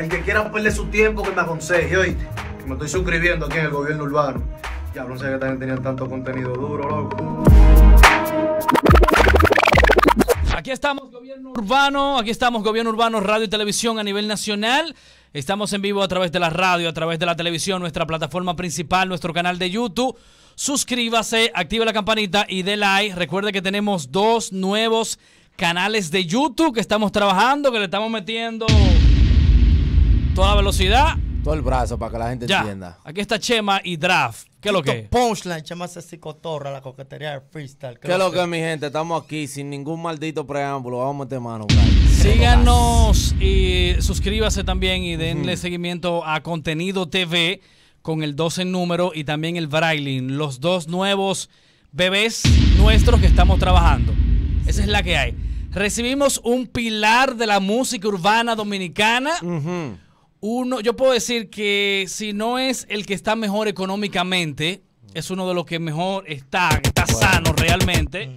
El que quiera perder su tiempo, que me aconseje, hoy, Que me estoy suscribiendo aquí en el gobierno urbano. Ya no sé que también tenían tanto contenido duro, loco. Aquí estamos, gobierno urbano, aquí estamos, gobierno urbano, radio y televisión a nivel nacional. Estamos en vivo a través de la radio, a través de la televisión, nuestra plataforma principal, nuestro canal de YouTube. Suscríbase, active la campanita y de like. Recuerde que tenemos dos nuevos canales de YouTube que estamos trabajando, que le estamos metiendo toda velocidad. Todo el brazo para que la gente ya. entienda. Aquí está Chema y Draft. ¿Qué es lo que? Punchline, Chema se psicotorra, la coquetería del freestyle. ¿Qué es lo que, mi gente? Estamos aquí sin ningún maldito preámbulo. Vamos a meter mano, Síganos y suscríbase también y denle seguimiento a Contenido TV con el 12 en número y también el Brailing. Los dos nuevos bebés nuestros que estamos trabajando. Esa es la que hay. Recibimos un pilar de la música urbana dominicana uno, yo puedo decir que si no es el que está mejor económicamente, es uno de los que mejor está, está sano realmente.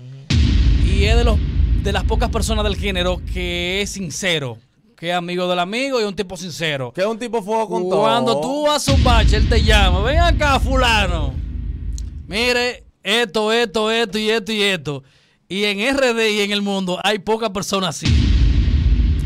Y es de, los, de las pocas personas del género que es sincero. Que es amigo del amigo y un tipo sincero. Que es un tipo fuego con todo. Cuando tú vas a un bache, él te llama. Ven acá, fulano. Mire, esto, esto, esto y esto y esto. Y en RD y en el mundo hay pocas personas así.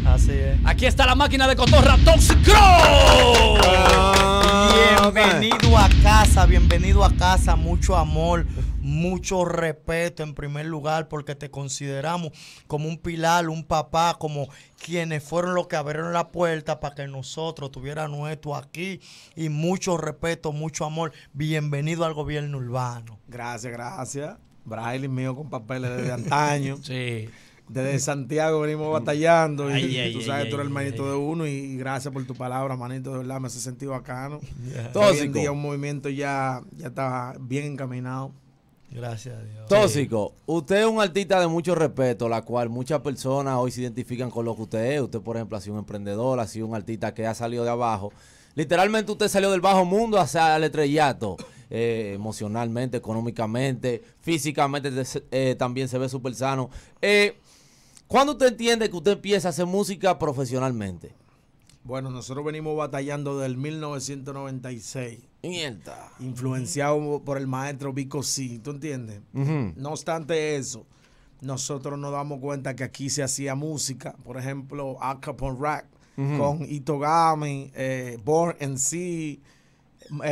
Así es. Aquí está la máquina de cotorra Toxicro. Ah, bienvenido a casa, bienvenido a casa, mucho amor, mucho respeto en primer lugar porque te consideramos como un pilar, un papá, como quienes fueron los que abrieron la puerta para que nosotros tuviéramos esto aquí y mucho respeto, mucho amor. Bienvenido al gobierno urbano. Gracias, gracias. Braille mío con papeles de antaño. sí desde Santiago venimos batallando. y, tú sabes, tú eres el manito de uno y gracias por tu palabra, manito, de verdad, me hace sentido bacano. Tóxico. día un movimiento ya, ya está bien encaminado. Gracias a Dios. Tóxico, usted es un artista de mucho respeto, la cual muchas personas hoy se identifican con lo que usted es. Usted, por ejemplo, ha sido un emprendedor, ha sido un artista que ha salido de abajo. Literalmente usted salió del bajo mundo hacia el estrellato. Eh, emocionalmente, económicamente, físicamente eh, también se ve súper sano. Eh, ¿Cuándo usted entiende que usted empieza a hacer música profesionalmente? Bueno, nosotros venimos batallando del 1996. Mierda. Influenciado por el maestro Vico C, ¿tú entiendes? No obstante eso, nosotros nos damos cuenta que aquí se hacía música. Por ejemplo, A Capone Rack con Itogami, eh, Born and eh,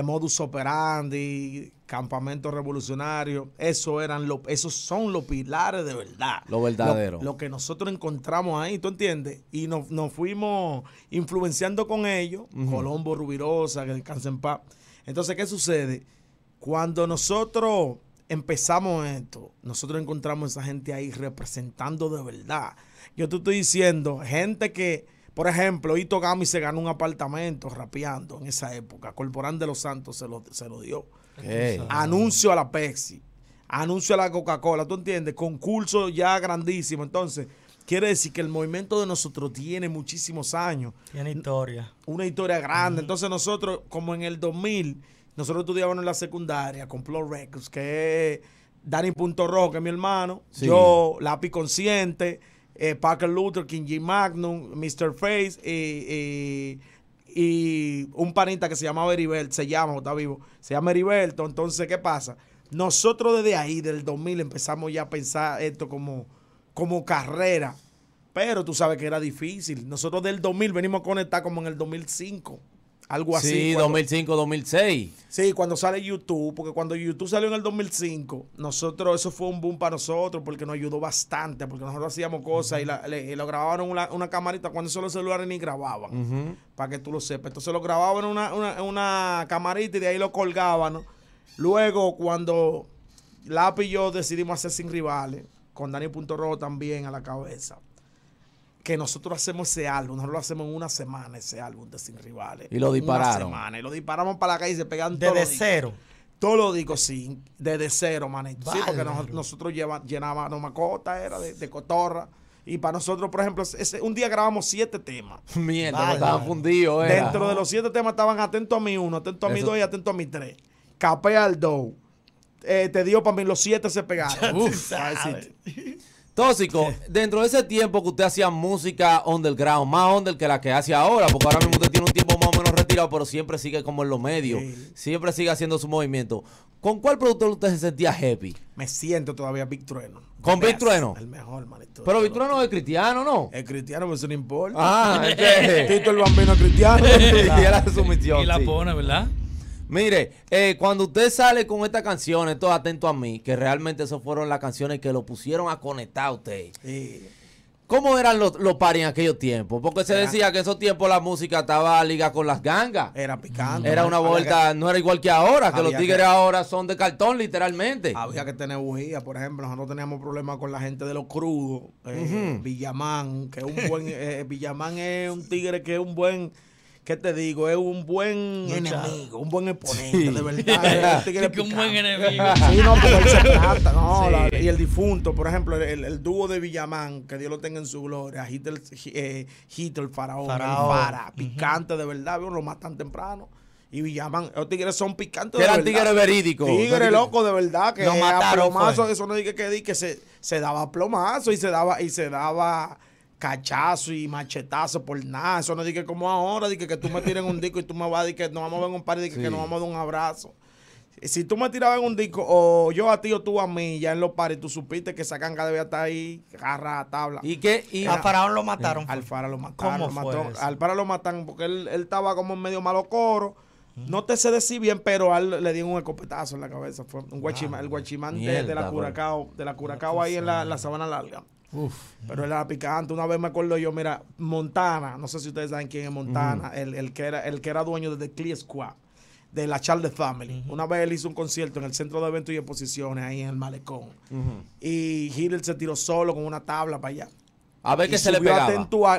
Modus Operandi, Campamento Revolucionario, eso eran esos son los pilares de verdad. Lo verdadero. Lo, que nosotros encontramos ahí, ¿tú entiendes? Y nos, nos fuimos influenciando con ellos, Colombo, Rubirosa, que descansen paz. Entonces, ¿qué sucede? Cuando nosotros empezamos esto, nosotros encontramos a esa gente ahí representando de verdad. Yo te estoy diciendo, gente que por ejemplo, Ito Gami se ganó un apartamento rapeando en esa época. Corporán de los Santos se lo, dio. Anuncio a la Pepsi. Anuncio a la Coca-Cola. ¿Tú entiendes? Concurso ya grandísimo. Entonces, quiere decir que el movimiento de nosotros tiene muchísimos años. Tiene historia. Una historia grande. Entonces, nosotros, como en el 2000, nosotros estudiábamos en la secundaria con Plot Records, que es Dani Punto Rojo, que es mi hermano. Yo, Lápiz Consciente eh, Parker Luther, King G. Magnum, Mr. Face eh, eh, y, un panita que se llamaba Heriberto, se llama, está vivo, se llama Heriberto. Entonces, ¿qué pasa? Nosotros desde ahí, del 2000, empezamos ya a pensar esto como, como carrera. Pero tú sabes que era difícil. Nosotros del 2000 venimos a conectar como en el 2005. Algo así. Sí, 2005, 2006. Sí, cuando sale YouTube, porque cuando YouTube salió en el 2005, nosotros, eso fue un boom para nosotros porque nos ayudó bastante, porque nosotros hacíamos cosas y, lo grabaron una, una camarita cuando solo los celulares ni grababan, para que tú lo sepas. Entonces lo grababan en una, camarita y de ahí lo colgaban. Luego, cuando Lap y yo decidimos hacer sin rivales, con Daniel Punto Rojo también a la cabeza que nosotros hacemos ese álbum, nosotros lo hacemos en una semana, ese álbum de Sin Rivales. Y lo dispararon. Una semana, y lo disparamos para la calle y se pegan Desde de cero. Todo lo digo, sí, desde cero, man. sí, porque nosotros llenábamos macota, era de, cotorra. Y para nosotros, por ejemplo, un día grabamos siete temas. Mierda, estaba estaban Dentro de los siete temas estaban atentos a mi uno, atento a mi dos y atento a mi tres. Capé al dos. Eh, te dio para mí, los siete se pegaron. Tóxico, dentro de ese tiempo que usted hacía música on ground, más under que la que hace ahora, porque ahora mismo usted tiene un tiempo más o menos retirado, pero siempre sigue como en los medios, siempre sigue haciendo su movimiento. ¿Con cuál productor usted se sentía happy? Me siento todavía Victrueno. ¿Con Big El mejor, manito. Pero Victrueno es cristiano, ¿no? Es cristiano, pero pues eso no importa. Ah, es que Tito el Bambino cristiano. y era su misión. Y la pone, ¿verdad? Mire, eh, cuando usted sale con esta canción todo atento a mí, que realmente esas fueron las canciones que lo pusieron a conectar a usted. ¿Cómo eran los, los en aquellos tiempos? Porque se decía que en esos tiempos la música estaba ligada con las gangas. Era picante. Era una vuelta, no era igual que ahora, que los tigres ahora son de cartón, literalmente. Había que tener bujía, por ejemplo. Nosotros teníamos problemas con la gente de los crudos. Eh, Villamán, que es un buen. Eh, Villamán es un tigre que es un buen ¿qué te digo? Es un buen enemigo, un buen exponente, de verdad. Eh, sí, que un buen enemigo. Sí, no, pero se ¿no? y el difunto, por ejemplo, el, dúo de Villamán, que Dios lo tenga en su gloria, Hitler, eh, Hitler Faraón, Para, picante de verdad, lo matan temprano y Villamán. Los tigres son picantes. Eran tigres verídicos. Tigres locos de verdad que lo plomazo, eso no dije que, di, que se, se daba plomazo y se daba y se daba cachazo y machetazo por nada. Eso no dije como ahora, dije que tú me tiras un disco y tú me vas a que nos vamos a ver un par, y que nos vamos a dar un abrazo. Si tú me tirabas en un disco, o yo a ti o tú a mí, ya en los pares, tú supiste que esa canga debía estar ahí, garra a tabla. ¿Y qué? Y al Faraón lo mataron. Al Faraón lo mataron. Al Faraón lo mataron porque él, él estaba como medio malo coro. No te sé decir bien, pero le dieron un escopetazo en la cabeza. Fue un el guachimán de, la Curacao, de la Curacao ahí en la, en la sabana larga. Pero él era picante. Una vez me acuerdo yo, mira, Montana, no sé si ustedes saben quién es Montana, el, que era, el que era dueño de The Clear Squad, de la Charles Family. Una vez él hizo un concierto en el centro de eventos y exposiciones ahí en el Malecón. Y Hitler se tiró solo con una tabla para allá. A ver qué se le pegaba.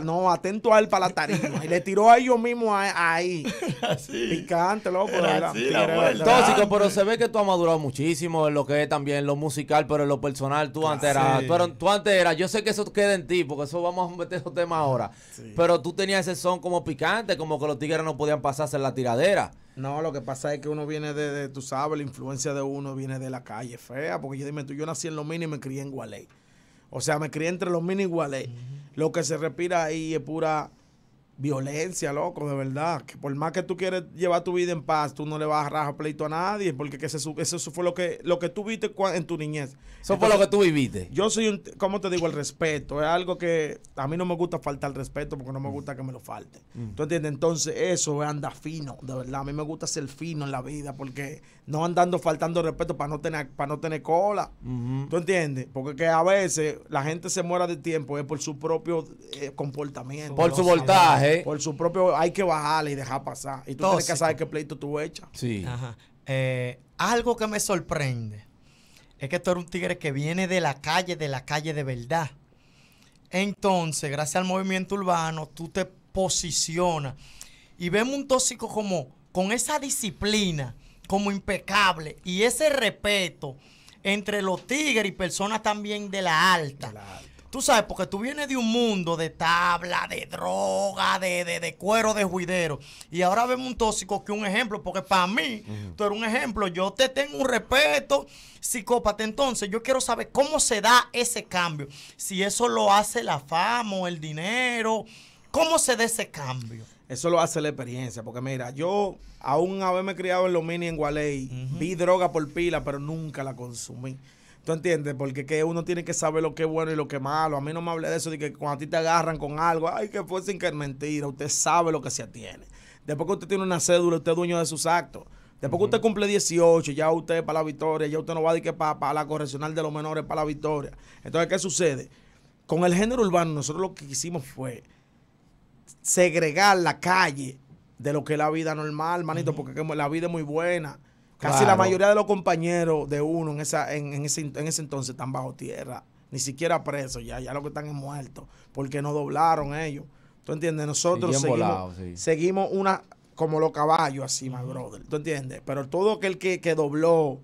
no, atento a él para la tarima. y le tiró a ellos mismos ahí. Picante, loco. Era Tóxico, pero se ve que tú has madurado muchísimo en lo que es también lo musical, pero en lo personal. Tú ah, antes eras, tú, antes eras, yo sé que eso queda en ti, porque eso vamos a meter esos temas ahora. Pero tú tenías ese son como picante, como que los tigres no podían pasarse en la tiradera. No, lo que pasa es que uno viene de, tú sabes, la influencia de uno viene de la calle fea, porque yo dime tú, yo nací en lo mínimo y me crié en Gualey. O sea, me crié entre los mini iguales. Lo que se respira ahí es pura violencia, loco, de verdad. Que por más que tú quieres llevar tu vida en paz, tú no le vas a rajar pleito a nadie, porque que eso, fue lo que, lo que tú viste en tu niñez. Eso fue lo que tú viviste. Yo soy un, ¿cómo te digo? El respeto. Es algo que a mí no me gusta faltar el respeto porque no me gusta que me lo falte. Mm. ¿Tú entiendes? Entonces eso anda fino, de verdad. A mí me gusta ser fino en la vida porque no andando faltando respeto para no tener, para no tener cola. ¿Tú entiendes? Porque que a veces la gente se muera de tiempo es por su propio eh, comportamiento. Por su voltaje. Por su propio. Hay que bajarle y dejar pasar. Y tú tienes que saber qué pleito tú echas. Sí. Eh, algo que me sorprende es que tú eres un tigre que viene de la calle, de la calle de verdad. Entonces, gracias al movimiento urbano, tú te posicionas y vemos un tóxico como con esa disciplina, como impecable y ese respeto entre los tigres y personas también de la alta. De la alta. Tú sabes, porque tú vienes de un mundo de tabla, de droga, de, cuero, de juidero. Y ahora vemos un tóxico que un ejemplo, porque para mí, tú eres un ejemplo. Yo te tengo un respeto, psicópata. Entonces, yo quiero saber cómo se da ese cambio. Si eso lo hace la fama o el dinero. ¿Cómo se da ese cambio? Eso lo hace la experiencia, porque mira, yo aún haberme criado en los mini en Gualey, vi droga por pila, pero nunca la consumí. ¿Tú entiendes? Porque uno tiene que saber lo que es bueno y lo que es malo. A mí no me hable de eso, de que cuando a ti te agarran con algo, ay, que fue sin que mentira. Usted sabe lo que se atiene. Después que usted tiene una cédula, usted es dueño de sus actos. Después que usted cumple 18, ya usted para la victoria, ya usted no va a decir que para, la correccional de los menores, para la victoria. Entonces, ¿qué sucede? Con el género urbano, nosotros lo que hicimos fue segregar la calle de lo que es la vida normal, manito, porque la vida es muy buena. Casi la mayoría de los compañeros de uno en, esa, en, ese, en ese entonces están bajo tierra, ni siquiera presos, ya, ya lo que están es muertos, porque no doblaron ellos. ¿Tú entiendes? Nosotros seguimos, una, como los caballos así, my brother. ¿Tú entiendes? Pero todo aquel que, que dobló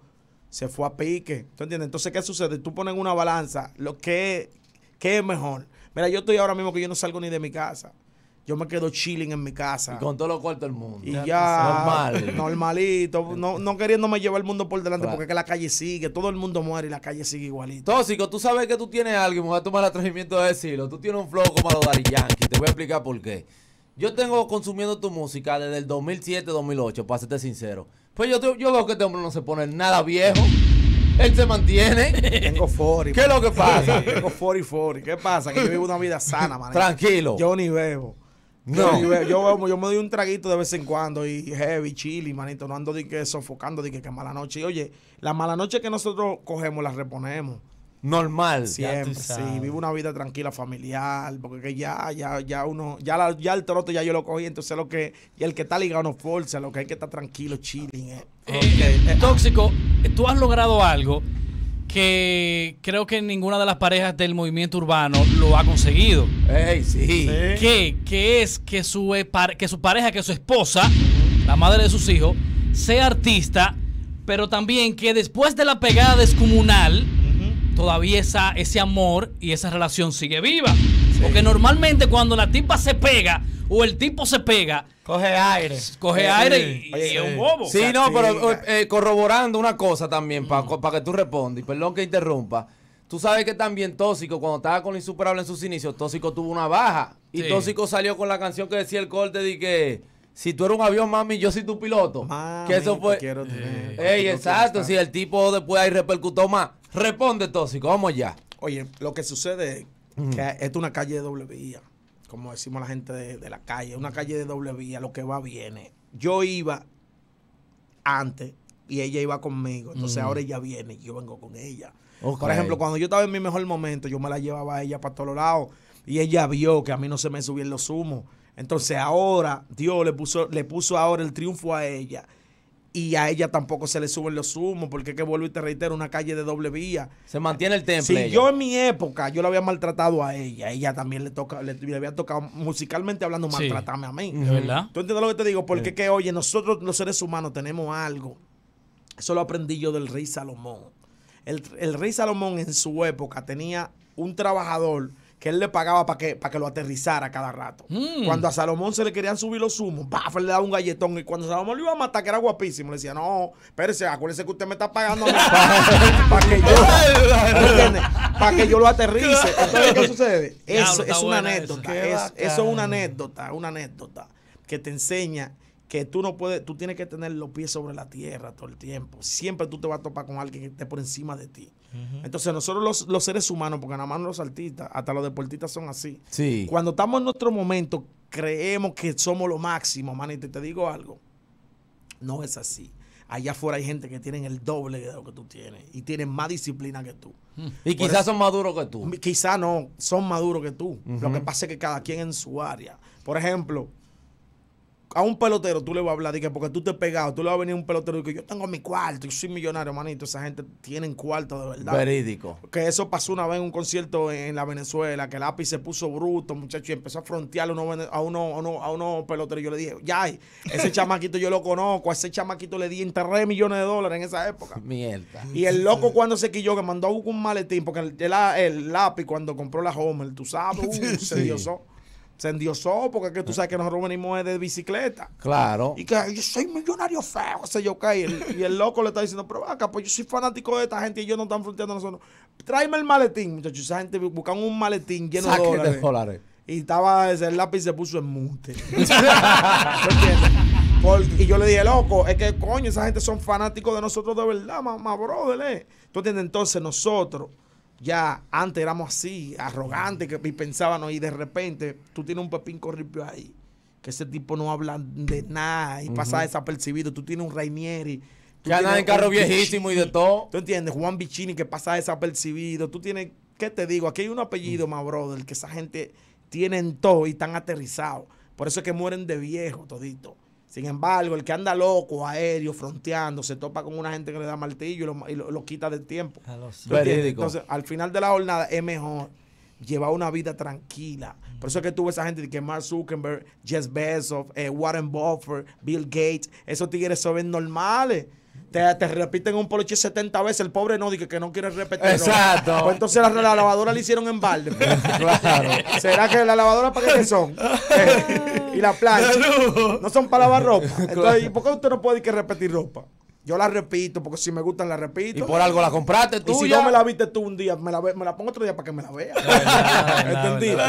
se fue a pique. ¿Tú entiendes? Entonces, ¿qué sucede? Tú pones una balanza, lo que, ¿qué es mejor? Mira, yo estoy ahora mismo que yo no salgo ni de mi casa yo me quedo chilling en mi casa. Y con todo lo cuartos del mundo. Y ya, normal. normalito, no, no queriéndome llevar el mundo por delante porque es que la calle sigue, todo el mundo muere y la calle sigue igualito. Tóxico, tú sabes que tú tienes algo, me voy a tomar el atrevimiento de decirlo, tú tienes un flow como los Daddy Yankee, te voy a explicar por qué. Yo tengo consumiendo tu música desde el 2007-2008, para serte sincero. Pues yo, yo veo que este hombre no se pone nada viejo. Él se mantiene. Tengo 40. ¿Qué es lo que pasa? Tengo 40 40. ¿Qué pasa? Que yo vivo una vida sana, man. Tranquilo. Yo ni bebo. No. Yo, yo, yo, me doy un traguito de vez en cuando y heavy, chili, manito. No ando de que sofocando, de que, que mala noche. Y oye, la mala noche que nosotros cogemos la reponemos. Normal. Siempre, sí. Vivo una vida tranquila, familiar, porque ya, ya, ya uno, ya, ya el trote ya yo lo cogí, entonces lo que, y el que está ligado no fuerza, lo que hay que estar tranquilo, chilling. Eh. Eh, eh, tóxico, tú has logrado algo que creo que ninguna de las parejas del movimiento urbano lo ha conseguido. sí. Que, que es que su, eh, que su pareja, que su esposa, la madre de sus hijos, sea artista, pero también que después de la pegada descomunal, todavía esa, ese amor y esa relación sigue viva. Porque normalmente cuando la tipa se pega o el tipo se pega. Coge aire. Coge aire y, es un bobo. Sí, no, pero eh, eh, corroborando una cosa también para que tú respondas. Y perdón que interrumpa. Tú sabes que también Tóxico, cuando estaba con Insuperable en sus inicios, Tóxico tuvo una baja. Y Tóxico salió con la canción que decía el corte de que si tú eres un avión, mami, yo soy tu piloto. que eso fue. Quiero eh. Ey, exacto. Si el tipo después ahí repercutó más. Responde, Tóxico, vamos ya. Oye, lo que sucede es que es una calle de doble vía, como decimos la gente de, la calle, una calle de doble vía, lo que va viene. Yo iba antes y ella iba conmigo, entonces ahora ella viene y yo vengo con ella. Por ejemplo, cuando yo estaba en mi mejor momento, yo me la llevaba a ella para todos lados y ella vio que a mí no se me subían los humos. Entonces ahora Dios le puso, le puso ahora el triunfo a ella y a ella tampoco se le suben los humos, porque que vuelvo y te reitero, una calle de doble vía. Se mantiene el temple. Si yo en mi época, yo la había maltratado a ella, ella también le toca, le, había tocado musicalmente hablando maltratarme a mí. verdad? ¿Tú entiendes lo que te digo? Porque que, oye, nosotros los seres humanos tenemos algo. Eso lo aprendí yo del rey Salomón. El, el rey Salomón en su época tenía un trabajador que él le pagaba para que, para que lo aterrizara cada rato. Mm. Cuando a Salomón se le querían subir los humos, le daba un galletón. Y cuando Salomón lo iba a matar, que era guapísimo, le decía, no, espérese, acuérdese que usted me está pagando para, que yo para que yo lo aterrice. Entonces, ¿qué sucede? Eso es una anécdota. Es, eso es una anécdota, una anécdota que te enseña que tú no puedes, tú tienes que tener los pies sobre la tierra todo el tiempo. Siempre tú te vas a topar con alguien que esté por encima de ti. Entonces nosotros los, los, seres humanos, porque nada más los artistas, hasta los deportistas son así. Sí. Cuando estamos en nuestro momento, creemos que somos lo máximo, manito. Y te digo algo, no es así. Allá afuera hay gente que tiene el doble de lo que tú tienes y tienen más disciplina que tú. Hmm. Y quizás son más que tú. Quizás no, son más que tú. Lo que pasa es que cada quien en su área. Por ejemplo, a un pelotero tú le vas a hablar, porque tú te has pegado, tú le vas a venir a un pelotero y que yo tengo mi cuarto, yo soy millonario, manito. Esa gente tiene cuarto de verdad. Verídico. Que eso pasó una vez en un concierto en la Venezuela, que el lápiz se puso bruto, muchacho, y empezó a frontear a uno, a uno, a uno, pelotero. Yo le dije, ya, ese chamaquito yo lo conozco, a ese chamaquito le di enterré millones de dólares en esa época. Mierda. Y el loco cuando se quilló, que mandó a buscar un maletín, porque el, el, lápiz cuando compró la Homer, tú sabes, uh, se dio se endiosó porque que tú sabes que nosotros venimos es de bicicleta. Claro. Y que yo soy millonario feo, qué yo caí. Y el, loco le está diciendo, pero acá, pues yo soy fanático de esta gente y ellos no están fronteando a nosotros. Tráeme el maletín, muchachos. Esa gente buscan un maletín lleno de dólares. Y estaba el lápiz se puso en mute. y yo le dije, loco, es que coño, esa gente son fanáticos de nosotros de verdad, mamá, brother. Eh". ¿Tú entiendes? Entonces nosotros ya antes éramos así, arrogantes, que, y pensábamos, y de repente tú tienes un pepín corripio ahí, que ese tipo no habla de nada y pasa desapercibido, tú tienes un Rainieri. Tú ya en carro viejísimo y de todo. ¿Tú entiendes? Juan Bichini que pasa desapercibido. Tú tienes, ¿qué te digo? Aquí hay un apellido, uh brother, que esa gente en todo y están aterrizados. Por eso es que mueren de viejo todito. Sin embargo, el que anda loco, aéreo, fronteando, se topa con una gente que le da martillo y lo, quita del tiempo. Entonces, al final de la jornada es mejor llevar una vida tranquila. Por eso es que tuve esa gente de que Mark Zuckerberg, Jeff Bezos, eh, Warren Buffett, Bill Gates, esos tigres son normales te, repiten un poloche 70 veces, el pobre no, dice que no quiere repetir. Exacto. Pues entonces la, lavadora le hicieron en balde. claro. ¿Será que la lavadora para qué son? Ah. y la plancha. No, son para lavar ropa. Entonces, por qué usted no puede que repetir ropa? Yo la repito, porque si me gustan la repito. Y por algo la compraste tú. Y si no me la viste tú un día, me la, pongo otro día para que me la vea. Entendido.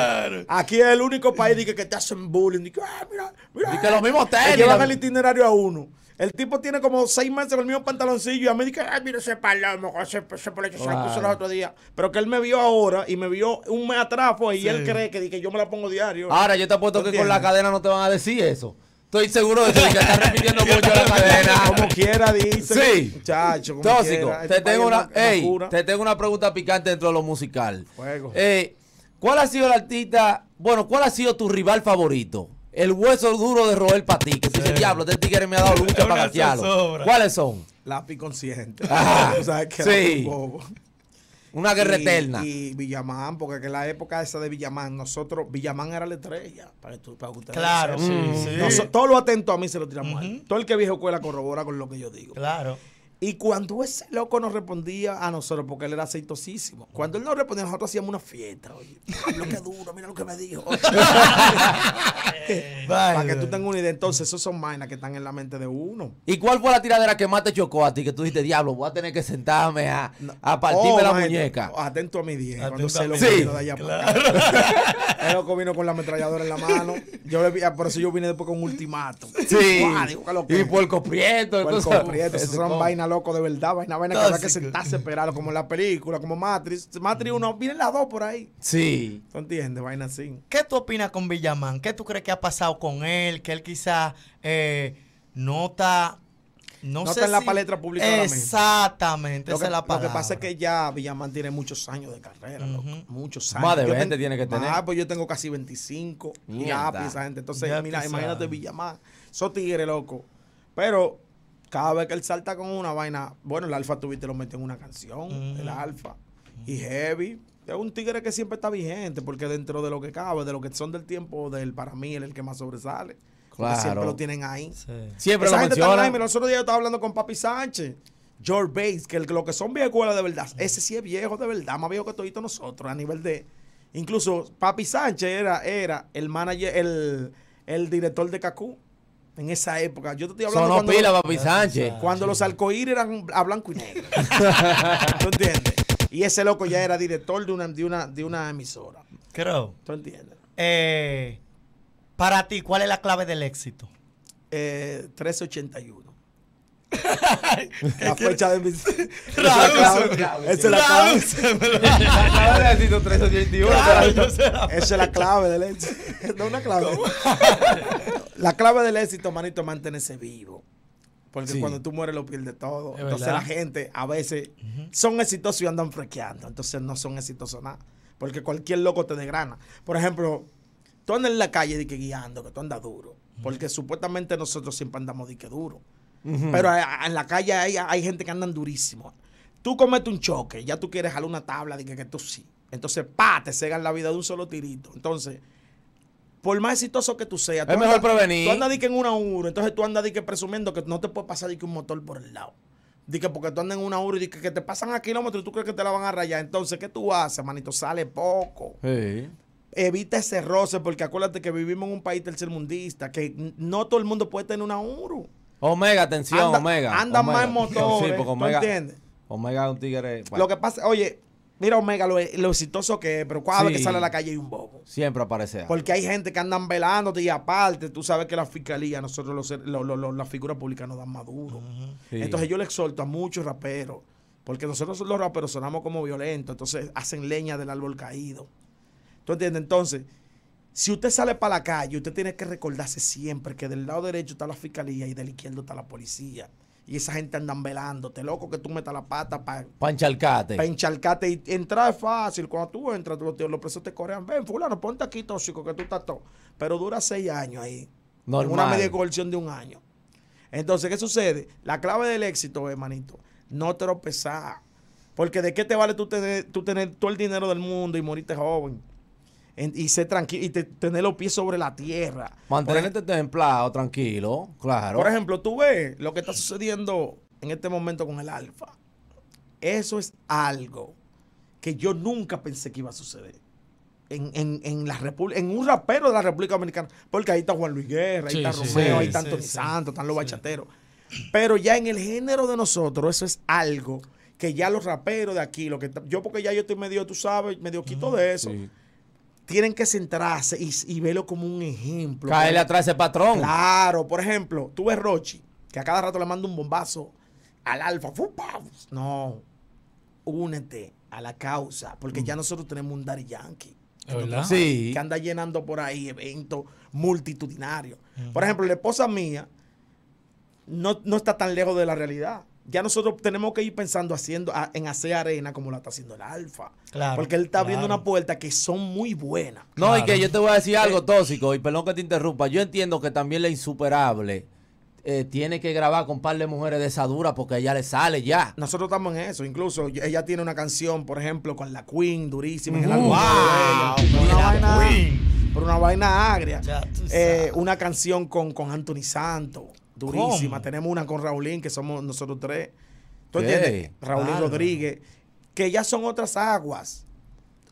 Aquí es el único país que, que te hacen bullying. Y que ah, los mismos tenis. Y llevan el itinerario a uno. El tipo tiene como seis meses con el mismo pantaloncillo y a mí dice, ay, mira ese palomo, ese, ese que se lo puso los otros días. Pero que él me vio ahora y me vio un mes atrás pues, y él cree que, que, yo me la pongo diario. Ahora, yo te apuesto que con la cadena no te van a decir eso. Estoy seguro de que estás repitiendo mucho la cadena. Como quiera, dice. Sí. Chacho, como Tóxico. Quiera. Te, este tengo una, te tengo una pregunta picante dentro de lo musical. Juego. Eh, ¿Cuál ha sido el artista? Bueno, ¿cuál ha sido tu rival favorito? El hueso duro de Roel Patí, que si dice, diablo, este tigre me ha dado lucha para gatearlo. ¿Cuáles son? Lápiz consciente. o ah, sea, que sí. Una guerra eterna. Y Villamán, porque en la época esa de Villamán, nosotros, Villamán era la estrella. Para, tú, para ustedes. Claro, sí, mm. sí. todo lo atento a mí se lo tiramos ahí. Todo el que viejo escuela corrobora con lo que yo digo. Claro. Y cuando ese loco nos respondía a nosotros, porque él era aceitosísimo, cuando él nos respondía, nosotros hacíamos una fiesta. Oye, lo que duro, mira lo que me dijo. Para que tú tengas una idea. Entonces, esos son vainas que están en la mente de uno. ¿Y cuál fue la tiradera que más te chocó a ti? Que tú dijiste, diablo, voy a tener que sentarme a, a partirme la muñeca. Atento a mi dieta. Cuando se lo sí, de allá claro. El loco vino con la ametralladora en la mano. Yo le, ah, por eso yo vine después con un ultimato. Sí. y por son loco de verdad, vaina, vaina que se está esperando como en la película, como Matrix. Matrix 1, vienen las dos por ahí. Sí. ¿Tú entiendes? Vaina así. ¿Qué tú opinas con Villamán? ¿Qué tú crees que ha pasado con él? Que él quizás eh, no está no, está en la palestra pública. Exactamente, lo que, la palabra. Lo que pasa es que ya Villamán tiene muchos años de carrera, loco, muchos años. Más de 20 tiene que tener. Ah, pues yo tengo casi 25. y Ya, pues, esa gente. Entonces, mira, imagínate Villamán. Son tigres, loco. Pero cada vez que él salta con una vaina, bueno, el Alfa tuviste lo meten en una canción, mm. el Alfa. Mm. Y Heavy, es un tigre que siempre está vigente, porque dentro de lo que cabe, de lo que son del tiempo del para mí, es el que más sobresale. Claro. Siempre lo tienen ahí. Siempre lo gente menciona. Está Los yo estaba hablando con Papi Sánchez. George Bates, que lo que son viejas de verdad, ese sí es viejo de verdad, más viejo que todito nosotros a nivel de... Incluso Papi Sánchez era, era el manager, el, el director de Cacú en esa época. Yo te estoy hablando. Sonó pila, papi Sánchez. Cuando los arcoíris eran a blanco y negro. ¿Tú entiendes? Y ese loco ya era director de una, de una, de una emisora. Creo. ¿Tú entiendes? Eh, para ti, ¿cuál es la clave del éxito? Eh, 1381. La fecha de mis. es la clave. Esa es la clave del éxito. Es una clave. La clave del éxito, manito, es mantenerse vivo. Porque cuando tú mueres lo pierdes todo. Entonces la gente a veces son exitosos y andan frequeando. Entonces no son exitosos nada. Porque cualquier loco te grana Por ejemplo, tú andas en la calle de que guiando, que tú andas duro. Porque supuestamente nosotros siempre andamos de que duro. Pero en la calle hay, gente que andan durísimo. Tú cometes un choque, ya tú quieres jalar una tabla, de que, tú sí. Entonces, pa, te cegan la vida de un solo tirito. Entonces, por más exitoso que tú seas, tú mejor andas, de que en una uro, entonces tú andas de que presumiendo que no te puede pasar de que un motor por el lado. De porque tú andas en una uro y que, te pasan a kilómetros y tú crees que te la van a rayar. Entonces, ¿qué tú haces, manito? Sale poco. evita ese roce, porque acuérdate que vivimos en un país tercermundista, que no todo el mundo puede tener una URU. Omega, atención, Omega. Andan más motores. Sí, porque Omega. ¿tú entiendes? Omega es un tigre. Lo que pasa, oye, mira Omega lo, exitoso que es, pero cada vez que sale a la calle hay un bobo. Siempre aparece Porque hay gente que andan velándote y aparte, tú sabes que la fiscalía, nosotros los, las figuras públicas nos dan maduro. Entonces yo le exhorto a muchos raperos, porque nosotros los raperos sonamos como violentos, entonces hacen leña del árbol caído. ¿Tú entiendes? Entonces si usted sale para la calle, usted tiene que recordarse siempre que del lado derecho está la fiscalía y del izquierdo está la policía. Y esa gente andan velándote, loco, que tú metas la pata para encharcarte. Para encharcarte. Y entrar es fácil. Cuando tú entras, los, presos te corean. Ven, fulano, ponte aquí tóxico, que tú estás todo. Pero dura seis años ahí. Una media coerción de un año. Entonces, ¿qué sucede? La clave del éxito, hermanito, no tropezar. Porque de qué te vale tú tener, tú tener todo el dinero del mundo y morirte joven y ser tranquilo y tener los pies sobre la tierra. Mantenerte templado, tranquilo, claro. Por ejemplo, tú ves lo que está sucediendo en este momento con el alfa. Eso es algo que yo nunca pensé que iba a suceder. En, la en un rapero de la República Dominicana, porque ahí está Juan Luis Guerra, ahí está Romeo, ahí está Antonio Santos, están los bachateros. Pero ya en el género de nosotros, eso es algo que ya los raperos de aquí, lo que yo porque ya yo estoy medio, tú sabes, medio quito de eso tienen que centrarse y, y verlo como un ejemplo. Caerle atrás ese patrón. Claro, por ejemplo, tú ves Rochi, que a cada rato le manda un bombazo al alfa. No, únete a la causa, porque ya mm. nosotros tenemos un Daddy Yankee. ¿Verdad? Sí. Que anda llenando por ahí eventos multitudinarios. Por ejemplo, la esposa mía no, no está tan lejos de la realidad ya nosotros tenemos que ir pensando haciendo, en hacer arena como la está haciendo el Alfa. Claro, Porque él está abriendo una puerta que son muy buenas. No, y que yo te voy a decir algo eh. tóxico, y perdón que te interrumpa. Yo entiendo que también la insuperable. Eh, tiene que grabar con un par de mujeres de esa dura porque ella le sale ya. Nosotros estamos en eso. Incluso ella tiene una canción, por ejemplo, con la Queen durísima Por una vaina agria. Eh, una canción con, con Anthony Santos. Durísima. Tenemos una con Raulín, que somos nosotros tres. ¿Tú entiendes? Raulín Rodríguez. Que ya son otras aguas.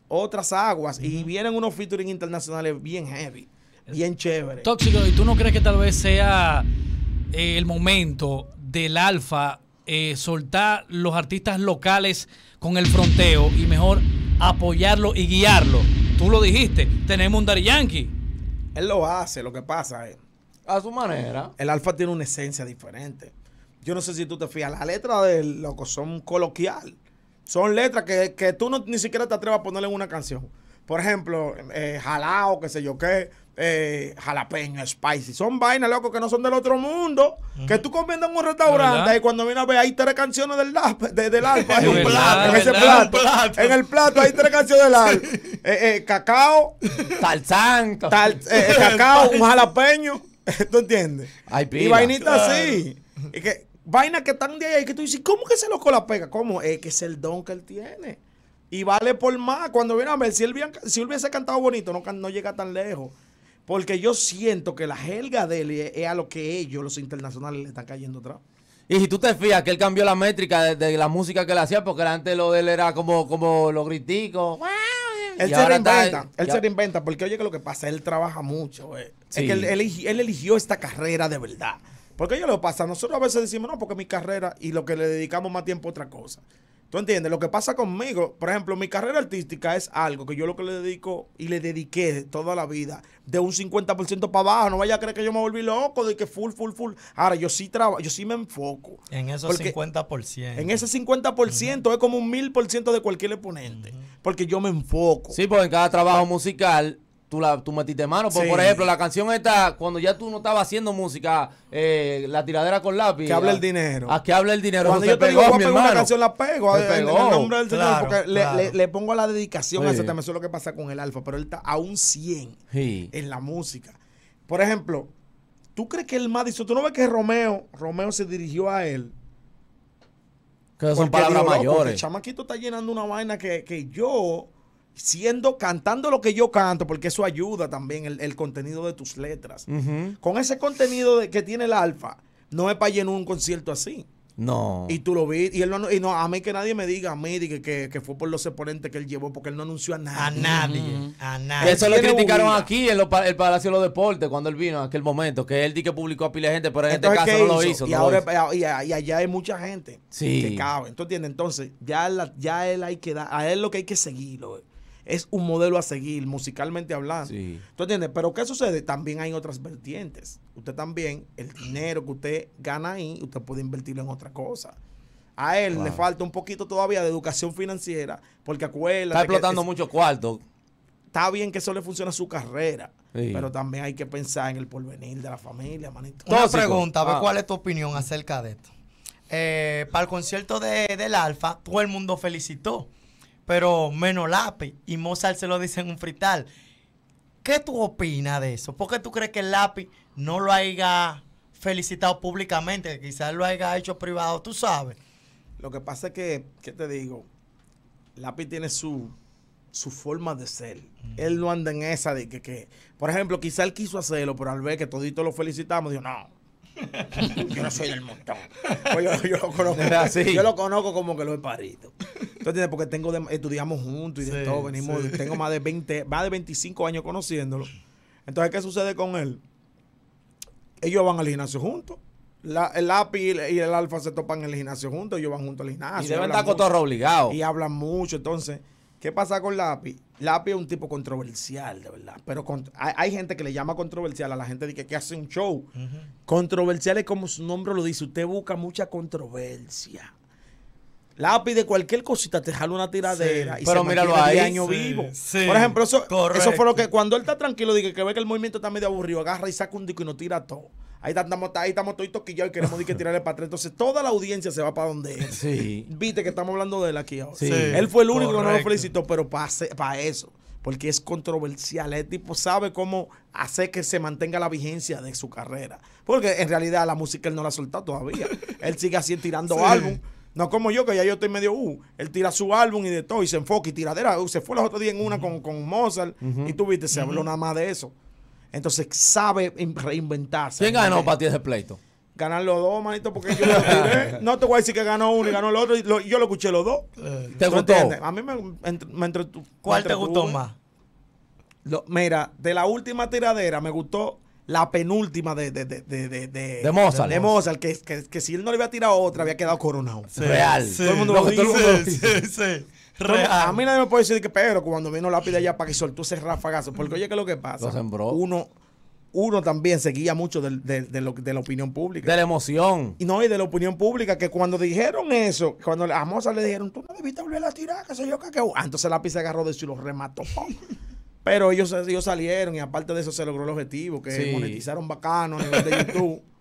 Otras aguas. Y vienen unos featuring internacionales bien heavy. Bien chévere. Tóxico, ¿y tú no crees que tal vez sea eh, el momento del alfa eh, soltar los artistas locales con el fronteo y mejor apoyarlo y guiarlo? Tú lo dijiste, tenemos un Dari Yankee. Él lo hace, lo que pasa es a su manera. El alfa tiene una esencia diferente. Yo no sé si tú te fijas, las letras del loco son coloquial. Son letras que, tú ni siquiera te atreves a ponerle en una canción. Por ejemplo, eh, jalao, qué sé yo qué, eh, jalapeño, spicy. Son vainas, loco, que no son del otro mundo. Que tú comienzas en un restaurante y cuando vienes a ver, hay tres canciones del, alfa. un plato, en el plato hay tres canciones del alfa. Eh, cacao. tal Tal, cacao, un jalapeño. ¿Tú entiendes? y vainita así. Y que, Vaina que están de ahí que tú dices, ¿cómo que se los la pega? ¿Cómo? Es que es el don que él tiene. Y vale por más. Cuando viene a ver, si él, si hubiese cantado bonito, no, no llega tan lejos. Porque yo siento que la jerga de él es a lo que ellos, los internacionales, le están cayendo atrás. Y si tú te fijas que él cambió la métrica de, la música que él hacía, porque antes lo de él era como, como lo gritico. Él se reinventa, él se reinventa, porque oye que lo que pasa, él trabaja mucho, güey. Eh. Es que él, eligió esta carrera de verdad. Porque yo lo pasa, nosotros a veces decimos, no, porque mi carrera y lo que le dedicamos más tiempo a otra cosa. ¿Tú entiendes? Lo que pasa conmigo, por ejemplo, mi carrera artística es algo que yo lo que le dedico y le dediqué toda la vida, de un 50% para abajo. No vaya a creer que yo me volví loco, de que full, full, full. Ahora, yo sí trabajo, yo sí me enfoco. En esos 50%. En ese 50% es como un 1000% de cualquier exponente, porque yo me enfoco. Sí, porque en cada trabajo musical tú, la, tú metiste mano. Pues, por, ejemplo, la canción esta, cuando ya tú no estabas haciendo música, eh, la tiradera con lápiz. Que hable el dinero. A que hable el dinero. Cuando yo te digo, a una canción, la pego. Eh, le, le, le, pongo la dedicación a ese tema. Eso es lo que pasa con el alfa, pero él está a un 100 en la música. Por ejemplo, ¿tú crees que el Madison, tú no ves que Romeo, Romeo se dirigió a él? Que son palabras mayores. El chamaquito está llenando una vaina que, que yo siendo cantando lo que yo canto, porque eso ayuda también el, contenido de tus letras. Con ese contenido que tiene el alfa, no es para llenar un concierto así. No. Y tú lo viste y él no, a mí que nadie me diga a mí que, fue por los exponentes que él llevó, porque él no anunció a nadie. A nadie. A nadie. Eso lo criticaron aquí en el Palacio de los Deportes cuando él vino en aquel momento, que él di que publicó a pila de gente, pero en este caso no lo hizo. Y, ahora, allá hay mucha gente que cabe. entonces Entonces, ya, ya él hay que dar, a él lo que hay que seguirlo. Eh es un modelo a seguir, musicalmente hablando. ¿Tú entiendes? Pero ¿qué sucede? También hay otras vertientes. Usted también, el dinero que usted gana ahí, usted puede invertirlo en otra cosa. A él le falta un poquito todavía de educación financiera, porque acuérdate. Está explotando mucho cuarto. Está bien que eso le funciona a su carrera, pero también hay que pensar en el porvenir de la familia, manito. Una pregunta, ah. ¿cuál es tu opinión acerca de esto? Eh, para el concierto de, del Alfa, todo el mundo felicitó pero menos lápiz. Y Mozart se lo dice en un frital. ¿Qué tú opinas de eso? ¿Por qué tú crees que el lápiz no lo haya felicitado públicamente? Quizás lo haya hecho privado, tú sabes. Lo que pasa es que, ¿qué te digo? Lápiz tiene su, su forma de ser. Él no anda en esa de que, que, por ejemplo, quizás él quiso hacerlo, pero al ver que todito lo felicitamos, dijo, no, yo no soy del montón. Pues yo, lo conozco, ah, yo lo conozco como que lo he parido. Entonces, porque tengo estudiamos juntos y de todo, venimos, tengo más de 20, más de 25 años conociéndolo. Entonces, ¿qué sucede con él? Ellos van al gimnasio juntos. el API y el, Alfa se topan en el gimnasio juntos, ellos van juntos al gimnasio. Y deben estar cotorro obligado. Y hablan mucho, entonces ¿Qué pasa con Lapi? Lapi es un tipo controversial, de verdad. Pero hay, gente que le llama controversial a la gente de que, hace un show. Controversial es como su nombre lo dice. Usted busca mucha controversia. Lápiz de cualquier cosita te jala una tiradera y pero se míralo ahí, año vivo. Por ejemplo, eso, fue lo que cuando él está tranquilo, dije que ve que el movimiento está medio aburrido, agarra y saca un disco y no tira todo ahí estamos, ahí estamos todos toquillados y queremos que tirarle para atrás. Entonces toda la audiencia se va para donde él. Sí. Viste que estamos hablando de él aquí ahora. Sí, él fue el único que no lo felicitó, pero para, eso porque es controversial. El tipo sabe cómo hacer que se mantenga la vigencia de su carrera. Porque en realidad la música él no la ha soltado todavía. él sigue así tirando álbum. No como yo, que ya yo estoy medio, uh, él tira su álbum y de todo, y se enfoca y tiradera. Uh, se fue los otros días en una con, Mozart, y tú viste, se habló nada más de eso. Entonces sabe reinventarse. ¿Quién ganó para ti ese pleito? Ganar los dos, manito, porque yo lo tiré. No te voy a decir que ganó uno y ganó el otro. yo lo escuché los dos. Eh, ¿Te gustó? A mí me, entre, ¿Cuál te gustó más? mira, de la última tiradera me gustó la penúltima de, de, de, de, de Mozart. De Mozart, que, que, que, si él no le había tirado otra, había quedado coronado. Real. todo el mundo lo, lo dice, sí, sí. A mí nadie me puede decir que pero cuando vino lápiz de allá para que soltó ese rafagazo, porque oye, ¿qué es lo que pasa? Uno, también seguía mucho de, de, la opinión pública. De la emoción. Y no, y de la opinión pública, que cuando dijeron eso, cuando a Moza le dijeron, tú no debiste volver a tirar, que soy yo, que, ah", entonces lápiz se agarró de eso y lo remató. Pero ellos, ellos salieron y aparte de eso se logró el objetivo, que monetizaron bacano a nivel de YouTube.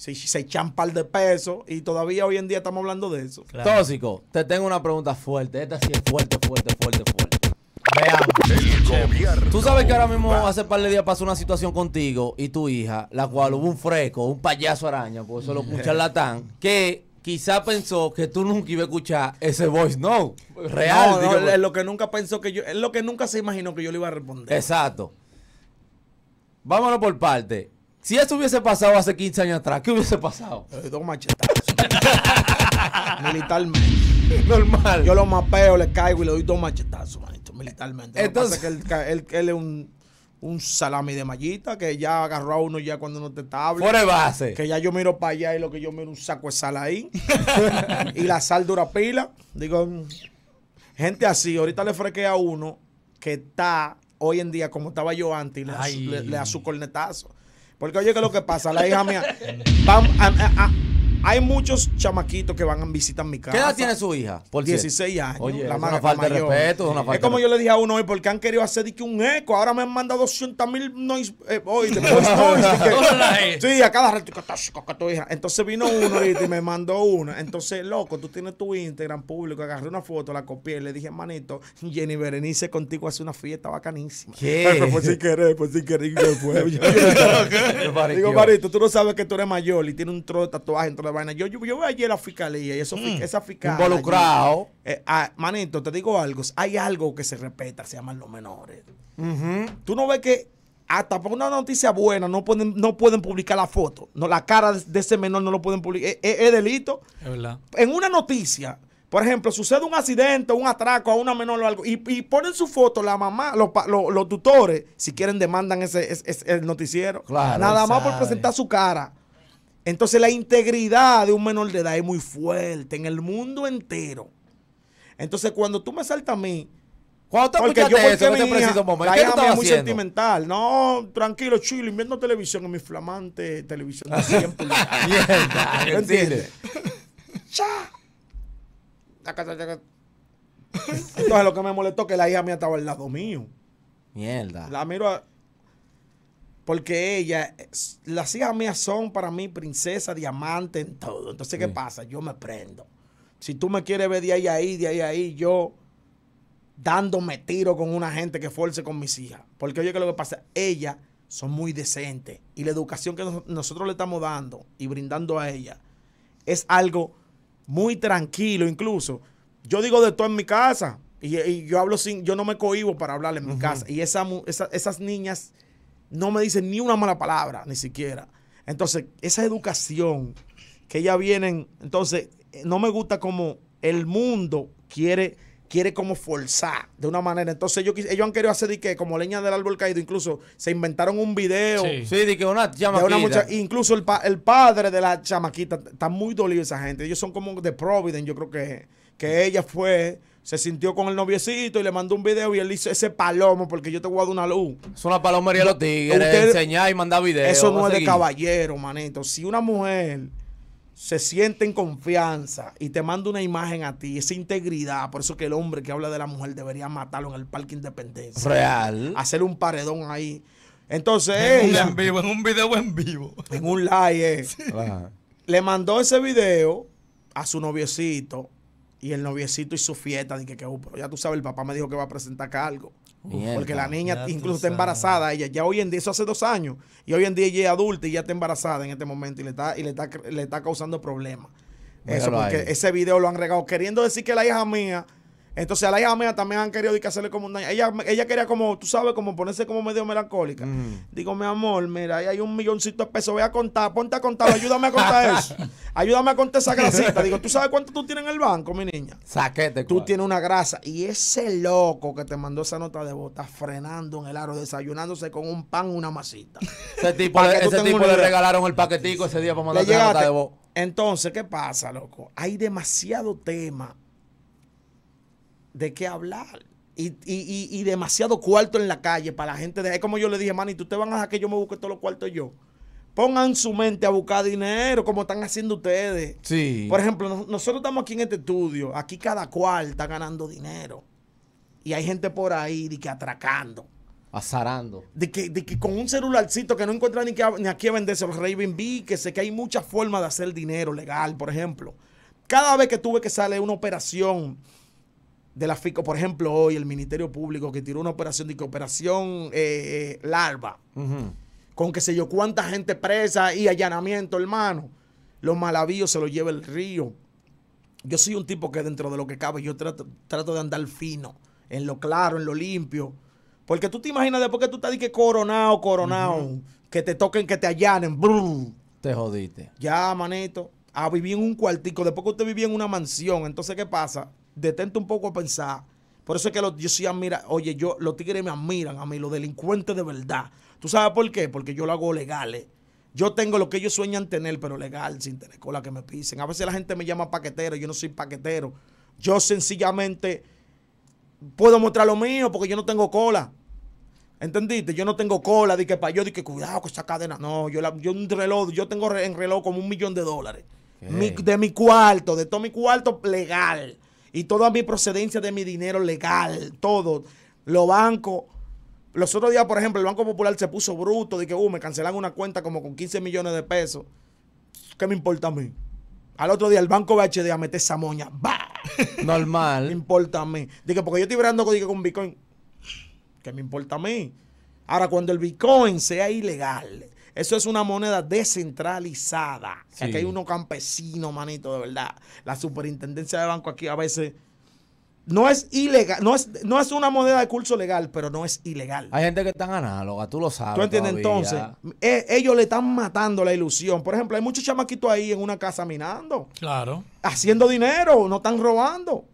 se, echan par de peso y todavía hoy en día estamos hablando de eso. Tóxico, te tengo una pregunta fuerte. Esta sí es fuerte, fuerte, fuerte, fuerte. Veamos. Tú sabes que ahora mismo hace par de días pasó una situación contigo y tu hija, la cual hubo un fresco, un payaso araña, por eso lo la tan que quizá pensó que tú nunca ibas a escuchar ese voice no real. es pues. lo que nunca pensó que yo, es lo que nunca se imaginó que yo le iba a responder. Exacto. Vámonos por parte. Si eso hubiese pasado hace 15 años atrás, ¿qué hubiese pasado? Le dos machetazos. militarmente. Normal. Yo lo mapeo, le caigo y le doy dos machetazos, manito, militarmente. Entonces, que él, es un salami de mallita que ya agarró a uno ya cuando no te está Por base. Que ya yo miro para allá y lo que yo miro un saco de sal ahí. y la sal dura pila. Digo, mm, gente así, ahorita le frequé a uno que está hoy en día como estaba yo antes y le, da su cornetazo. Porque oye, que lo que pasa? La hija mía. Vamos, a, hay muchos chamaquitos que van a visitar mi casa. ¿Qué edad tiene su hija? Por 16 años. es una falta de respeto. como yo le dije a uno hoy, porque han querido hacer que un eco. Ahora me han mandado 200 mil eh, sí, a cada rato. Entonces vino uno y me mandó una. Entonces, loco, tú tienes tu Instagram público. Agarré una foto, la copié y le dije, manito, Jenny Berenice contigo hace una fiesta bacanísima. ¿Qué? por si querés, por si querés. Digo, marito, tú no sabes que tú eres mayor y tienes un trozo de tatuaje. Entonces, yo, yo, yo voy a la fiscalía y eso, mm. esa fiscalía. Involucrado. Eh, ah, manito, te digo algo. Hay algo que se respeta, se llaman los menores. Tú no ves que hasta por una noticia buena no pueden, no pueden publicar la foto. No, la cara de, ese menor no lo pueden publicar. Eh, eh, es, delito. En una noticia, por ejemplo, sucede un accidente, un atraco a una menor o algo, y, ponen su foto, la mamá, los, tutores, si quieren demandan ese, el noticiero. nada más por presentar su cara. Entonces la integridad de un menor de edad es muy fuerte en el mundo entero. Entonces cuando tú me saltas a mí, cuando te porque yo porque mi hija, la hija es muy sentimental. No, tranquilo, chile, viendo televisión en mi flamante televisión de siempre. Mierda, ¿entiendes? Entonces lo que me molestó es que la hija mía estaba al lado mío. Mierda. La miro a, porque ella, eh, las hijas mías son para mí princesa, diamante, todo. Entonces, ¿qué pasa? Yo me prendo. Si tú me quieres ver de ahí a ahí, de ahí a ahí, yo dándome tiro con una gente que force con mis hijas. Porque oye, que lo que pasa, ellas son muy decentes. Y la educación que nosotros le estamos dando y brindando a ellas es algo muy tranquilo incluso. Yo digo de todo en mi casa. Y, yo hablo sin, yo no me cohibo para hablar en mi casa. Y esa, esas niñas no me dice ni una mala palabra, ni siquiera. Entonces, esa educación que ya vienen, entonces, no me gusta como el mundo quiere quiere como forzar de una manera. Entonces ellos, han querido hacer de que como leña del árbol caído, incluso se inventaron un video. Sí, de que una chamaquita. incluso el, padre de la chamaquita está muy dolido esa gente. Ellos son como de Providence, yo creo que, que ella fue se sintió con el noviecito y le mandó un video y él hizo ese palomo porque yo te voy a una luz. Es una palomería de los tigres, enseñar y mandar videos. Eso no es de caballero, manito. Si una mujer se siente en confianza y te manda una imagen a ti, esa integridad, por eso que el hombre que habla de la mujer debería matarlo en el Parque Independencia. Real. Hacerle un paredón ahí. Entonces en un vivo, en un video en vivo. En un live. Le mandó ese video a su noviecito y el noviecito y su fiesta. Dije que, uh, pero ya tú sabes, el papá me dijo que va a presentar cargo. algo. porque la niña incluso está embarazada. Ella ya hoy en día, eso hace dos años, y hoy en día ella es adulta y ya está embarazada en este momento y le está, y le está, le está causando problemas. Eso, porque ese video lo han regado queriendo decir que la hija mía entonces a la hija mía también han querido que hacerle como un Ella, ella quería como, tú sabes, como ponerse como medio melancólica. Digo, mi amor, mira, ahí hay un milloncito de pesos, voy a contar, ponte a contar, ayúdame a contar eso. Ayúdame a contar esa grasita. Digo, ¿tú sabes cuánto tú tienes en el banco, mi niña? Saquete. Tú tienes una grasa. Y ese loco que te mandó esa nota de Está frenando en el aro, desayunándose con un pan, una masita. Ese tipo, le regalaron el paquetico ese día para mandarte la nota de voz. Entonces, ¿qué pasa, loco? Hay demasiado tema de qué hablar. Y, y, y, demasiado cuarto en la calle para la gente. De, es como yo le dije, mani, tú te van a dejar que yo me busque todos los cuartos yo. Pongan su mente a buscar dinero, como están haciendo ustedes. Sí. Por ejemplo, nosotros estamos aquí en este estudio, aquí cada cual está ganando dinero. Y hay gente por ahí de que atracando. Azarando. De que, de que con un celularcito que no encuentra ni, que, ni aquí a venderse, los Raven que sé que hay muchas formas de hacer dinero legal, por ejemplo. Cada vez que tuve que salir una operación de la FICO, por ejemplo, hoy el Ministerio Público que tiró una operación de cooperación eh, eh, larva, con que sé yo cuánta gente presa y allanamiento, hermano. Los malavíos se los lleva el río. Yo soy un tipo que dentro de lo que cabe, yo trato, de andar fino, en lo claro, en lo limpio. Porque tú te imaginas después que tú estás que coronado, coronado, que te toquen, que te allanen. Te jodiste. Ya, manito. A vivir en un cuartico. Después que usted vivía en una mansión. Entonces, ¿qué pasa? detente un poco a pensar. Por eso es que yo sí admiro oye, yo, los tigres me admiran a mí, los delincuentes de verdad. ¿Tú sabes por qué? Porque yo lo hago legales. Eh. Yo tengo lo que ellos sueñan tener, pero legal, sin tener cola que me pisen. A veces la gente me llama paquetero, yo no soy paquetero. Yo sencillamente puedo mostrar lo mío porque yo no tengo cola. ¿Entendiste? Yo no tengo cola, di que para yo, di que cuidado con esa cadena. No, yo, la, yo un reloj, yo tengo en reloj como un millón de dólares. de mi cuarto, de todo mi cuarto legal y toda mi procedencia de mi dinero legal, todo, los bancos. Los otros días, por ejemplo, el Banco Popular se puso bruto de que, uh, me cancelan una cuenta como con 15 millones de pesos. ¿Qué me importa a mí? Al otro día, el Banco BHD a meter esa moña. ¡Bah! Normal. me importa a mí. Dije, porque yo estoy hablando con, con Bitcoin. ¿Qué me importa a mí? Ahora, cuando el Bitcoin sea ilegal, eso es una moneda descentralizada. Aquí hay unos campesinos, manito, de verdad. La superintendencia de banco aquí a veces no es ilegal, no es, no es una moneda de curso legal, pero no es ilegal. Hay gente que está análoga, tú lo sabes. ¿Tú entiendes? Entonces, eh, ellos le están matando la ilusión. Por ejemplo, hay muchos chamaquitos ahí en una casa minando. Claro. Haciendo dinero, no están robando.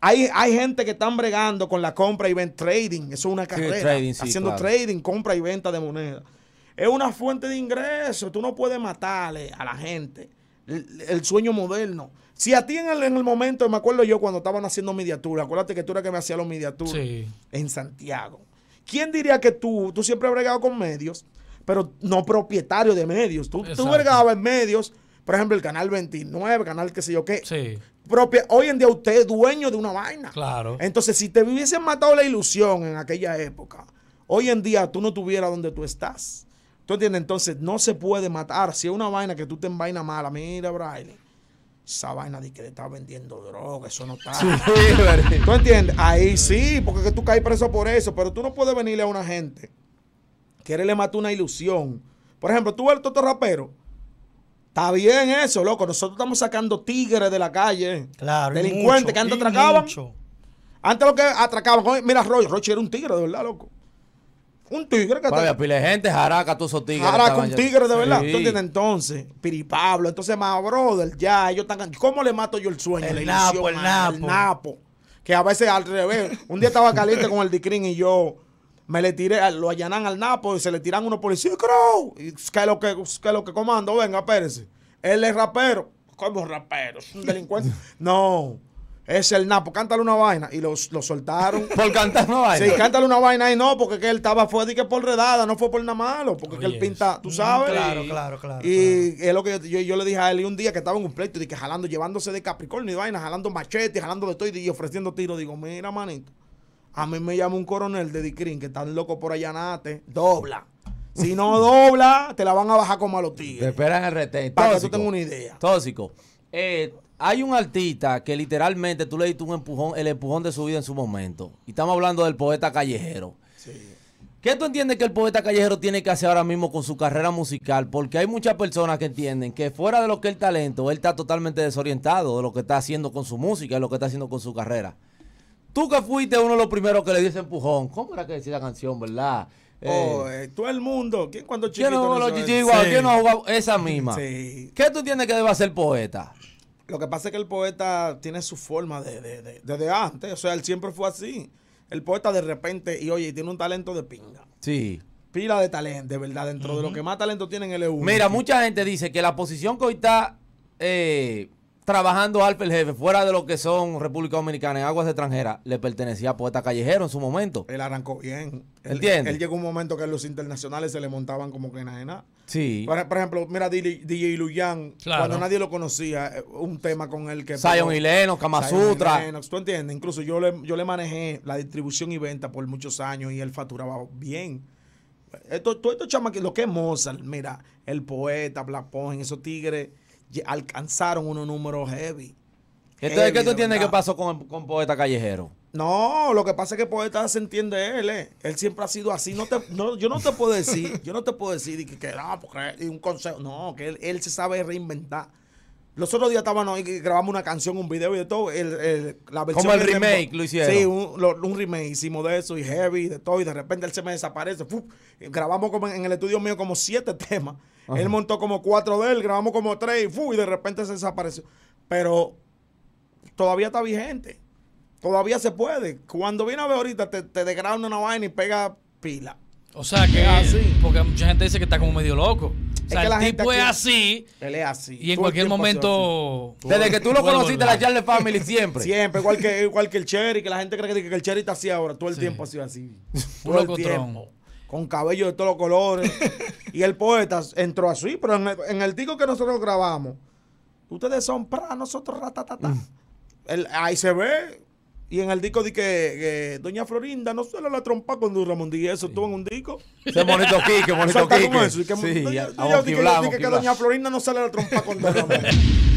Hay, hay gente que están bregando con la compra y venta trading. Eso es una carrera. haciendo trading, compra y venta de monedas. Es una fuente de ingreso. Tú no puedes matarle a la gente. El, sueño moderno. Si a ti en el, momento, me acuerdo yo cuando estaban haciendo mediatura, acuérdate que tú era que me hacía los mediaturas en Santiago. ¿Quién diría que tú, tú siempre bregado con medios, pero no propietario de medios? Tú, en medios, por ejemplo, el canal 29, canal que sé yo qué. hoy en día usted es dueño de una vaina. Claro. Entonces, si te hubiesen matado la ilusión en aquella época, hoy en día tú no tuvieras donde tú estás. ¿Tú entiendes? Entonces, no se puede matar. Si es una vaina que tú te vaina mala, mira, Braille, esa vaina de que le estás vendiendo droga, eso no está. ¿Tú entiendes? Ahí sí, porque tú caes preso por eso, pero tú no puedes venirle a una gente que le mató una ilusión. Por ejemplo, tú ves Toto Rapero. Está bien eso, loco. Nosotros estamos sacando tigres de la calle. Claro, delincuentes que antes atracaban. Antes lo que atracaban, mira, Roy, Roy era un tigre, de verdad, loco. Un tigre que Vaya, pila pile gente, jaraca, tú esos tigres. Jaraca, un tigre de verdad. ¿Tú entiendes? Entonces, Piri Pablo, entonces más brother, ya, ellos están. ¿Cómo le mato yo el sueño? El, napo, el napo. El napo. Que a veces al revés. Un día estaba caliente con el Dicrin y yo me le tiré, lo allanan al Napo y se le tiran unos policías, creo. Que lo que, que lo que comando, venga, espérese. Él es rapero. ¿Cómo rapero? Es un delincuente. no es el Napo, cántale una vaina. Y lo, soltaron. por cantar una vaina. Sí, cántale una vaina y no, porque que él estaba fue de que por redada, no fue por nada malo, porque que él pinta, tú mm, sabes. Claro, claro, claro. Y es lo que yo, le dije a él un día que estaba en un pleito, de que jalando, llevándose de Capricornio y vaina, jalando machete, jalando de todo y, ofreciendo tiro. Digo, mira, manito, a mí me llama un coronel de Dicrin que está loco por allá, nate, dobla. Si no dobla, te la van a bajar como a los tigres. Te esperan el Para una idea. Tóxico. Eh, hay un artista que literalmente tú le diste un empujón, el empujón de su vida en su momento. Y estamos hablando del poeta callejero. ¿Qué tú entiendes que el poeta callejero tiene que hacer ahora mismo con su carrera musical? Porque hay muchas personas que entienden que fuera de lo que es el talento, él está totalmente desorientado de lo que está haciendo con su música, de lo que está haciendo con su carrera. Tú que fuiste uno de los primeros que le dio empujón, ¿cómo era que decía la canción, verdad? Oh, eh, eh, todo el mundo, ¿quién cuando chiquito? no, jugaba? Esa misma. ¿Qué tú entiendes que debe hacer poeta? Lo que pasa es que el poeta tiene su forma de, desde antes. O sea, él siempre fue así. El poeta de repente, y oye, tiene un talento de pinga. Sí. Pila de talento, de verdad. Dentro de lo que más talento tienen, en el E.U. Mira, mucha gente dice que la posición que hoy está eh, trabajando Alfa el jefe, fuera de lo que son República Dominicana, en aguas extranjeras, le pertenecía a Poeta Callejero en su momento. Él arrancó bien. ¿Entiendes? Él, llegó un momento que los internacionales se le montaban como que nada. Sí. Por, ejemplo, mira DJ, DJ Luyan, cuando nadie lo conocía, eh, un tema con él que... Zion y Lennox, tú entiendes, incluso yo le, yo le manejé la distribución y venta por muchos años y él facturaba bien. Esto, todo esto chama que lo que es Mozart, mira, el poeta, Black Pong, esos tigres alcanzaron unos números heavy. Entonces, ¿qué tú entiendes que pasó con, con poeta callejero? No, lo que pasa es que poeta se entiende él, eh. Él siempre ha sido así. No yo no te puedo decir, yo no te puedo decir que, que no, porque un consejo. No, que él, él, se sabe reinventar. Los otros días estábamos y grabamos una canción, un video y de todo. El, Como el remake lo hicieron. Sí, un, remake hicimos de eso y heavy, de todo. Y de repente él se me desaparece. grabamos como en el estudio mío como siete temas. Él montó como cuatro de él, grabamos como tres y de repente se desapareció. Pero todavía está vigente. Todavía se puede. Cuando viene a ver ahorita, te, te una vaina y pega pila. O sea que. Así. Porque mucha gente dice que está como medio loco. O sea, el tipo es así. Él es así. Y en cualquier momento. Desde que tú lo conociste, la Charlie Family siempre. siempre, igual que, igual que el Cherry, que la gente cree que, el Cherry está así ahora. Todo el tiempo ha sido así. Todo el tiempo. Con cabello de todos los colores. y el poeta entró así, pero en el, disco que nosotros grabamos, ustedes son para nosotros Ratatata mm. ahí se ve y en el disco dije que, Doña Florinda no suele la trompa con Don Ramón Díaz, eso estuvo en un disco. Ese bonito Quique, bonito y que, sí, yo dije que, Doña Florinda no sale la trompa con Don Ramón.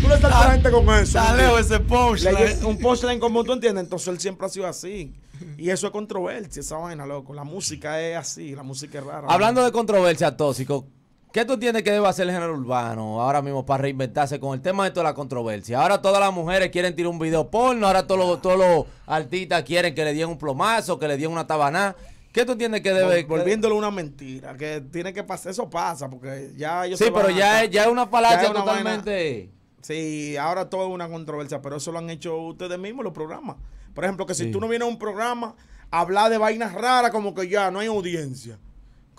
tú le estás a gente con ah, eso. Dale ese punchline. Un en como tú entiendes, entonces él siempre ha sido así. Y eso es controversia, esa vaina, loco. La música es así, la música es rara. Hablando de controversia, tóxico, ¿Qué tú tienes que debe hacer el general urbano ahora mismo para reinventarse con el tema de toda la controversia? Ahora todas las mujeres quieren tirar un video porno, ahora todos los, todos artistas quieren que le den un plomazo, que le den una tabaná. ¿Qué tú tienes que debe...? Volviéndolo una mentira, que tiene que pasar, eso pasa, porque ya yo Sí, pero ya, es, ya es una falacia totalmente... Sí, ahora todo es una controversia, pero eso lo han hecho ustedes mismos los programas. Por ejemplo, que si tú no vienes a un programa, habla de vainas raras como que ya no hay audiencia.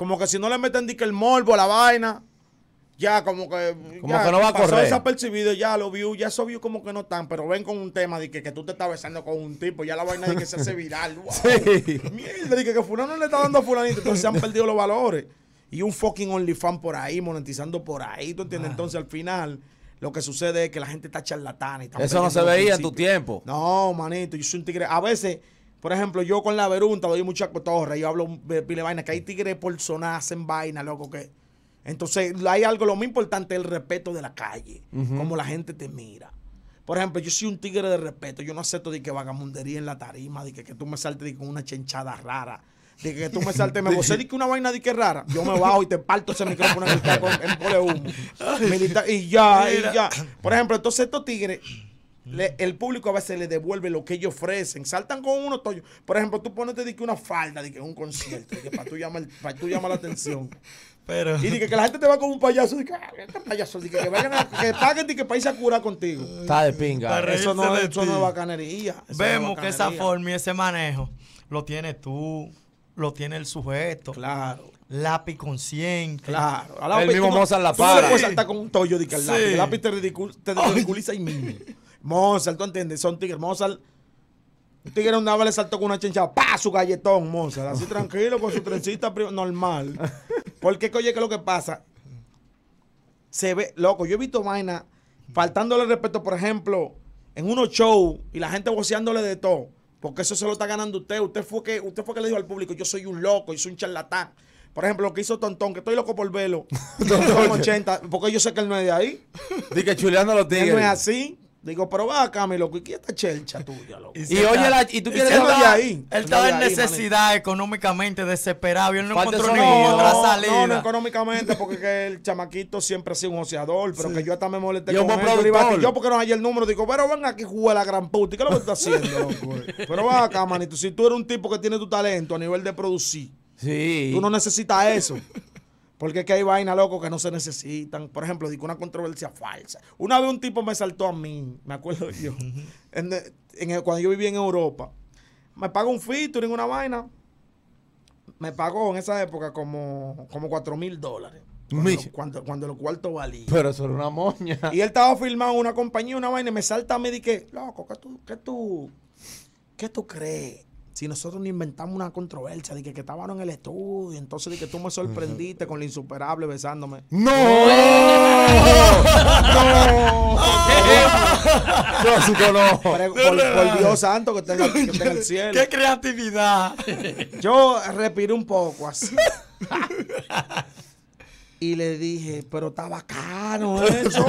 Como que si no le meten dique el morbo, a la vaina, ya como que. Como que no va a correr. pasó desapercibido, ya lo vio, ya eso vio como que no están, pero ven con un tema de que, tú te estás besando con un tipo, ya la vaina de que se hace viral. Sí. Mierda, que, Fulano le está dando a Fulanito, entonces se han perdido los valores. Y un fucking fan por ahí, monetizando por ahí, ¿tú entiendes? Ah. Entonces al final. Lo que sucede es que la gente está charlatana. Y Eso no se veía en tu tiempo. No, manito, yo soy un tigre. A veces por ejemplo, yo con la verunta doy mucha cotorra. Yo hablo de pile vaina. Que hay tigres por zona, hacen vaina, loco. que Entonces, hay algo, lo más importante es el respeto de la calle. Como la gente te mira. Por ejemplo, yo soy un tigre de respeto. Yo no acepto de que vagamundería en la tarima, de que, que tú me saltes con una chenchada rara. De que tú me saltes, me vocé, de que una vaina de que rara. Yo me bajo y te parto ese micrófono en, en pole humo. y ya, y ya. Por ejemplo, entonces estos tigres el público a veces le devuelve lo que ellos ofrecen. Saltan con unos toyos. Por ejemplo, tú ponete que una falda, de que es un concierto, que para tú llamar, para tú la atención. Pero... Y de que, la gente te va con un payaso, de que, ah, este payaso, de que, vayan a, que paguen y que país a curar contigo. Está de pinga. Eso no, eso no, es bacanería. Vemos que esa forma y ese manejo lo tienes tú, lo tiene el sujeto. Claro lápiz consciente. Claro. A el mismo Mozart la para. Tú no puedes con un tollo de que el lápiz. El lápiz te, ridiculiza y mime Mozart, ¿tú entiendes? Son tigres. Mozart. Un tigre un le saltó con una chinchada, ¡pa! su galletón, Mozart. Así tranquilo, con su trencita normal. Porque, oye, ¿qué es lo que pasa, se ve, loco, yo he visto vaina faltándole respeto, por ejemplo, en unos shows y la gente voceándole de todo. Porque eso se lo está ganando usted. Usted fue que, usted fue que le dijo al público, yo soy un loco, yo soy un charlatán. Por ejemplo, lo que hizo Tontón, que estoy loco por velo. 80, porque yo sé que él no es de ahí. Dice que chuleando a los tigres. no es así. Digo, pero va acá, mi loco, ¿y qué esta chelcha tuya, loco? Y, oye, y tú quieres... Él ahí. Él estaba en necesidad económicamente, desesperado, y él no encontró ninguna otra salida. No, no, económicamente, porque que el chamaquito siempre ha sido un oceador, pero que yo hasta me molesté yo con él. Y yo porque no hay el número, digo, pero van aquí, juega la gran puta, ¿y qué es lo que estás haciendo, loco? pero va acá, manito, si tú eres un tipo que tiene tu talento a nivel de producir, tú no necesitas eso. Porque es que hay vainas, loco, que no se necesitan. Por ejemplo, digo una controversia falsa. Una vez un tipo me saltó a mí, me acuerdo yo, cuando yo vivía en Europa. Me pagó un featuring, una vaina. Me pagó en esa época como, como 4 mil dólares. Cuando, lo, cuarto valía. Pero eso era una moña. Y él estaba filmando una compañía, una vaina, y me salta a mí y dije, loco, tú, qué tú, qué tú crees? si nosotros no inventamos una controversia de que, que estaban en el estudio, entonces de que tú me sorprendiste con lo insuperable besándome. ¡No! ¡No! no! Por, Dios santo que tenga, que el cielo. ¡Qué creatividad! Yo respiré un poco así. y le dije, pero está bacano eso.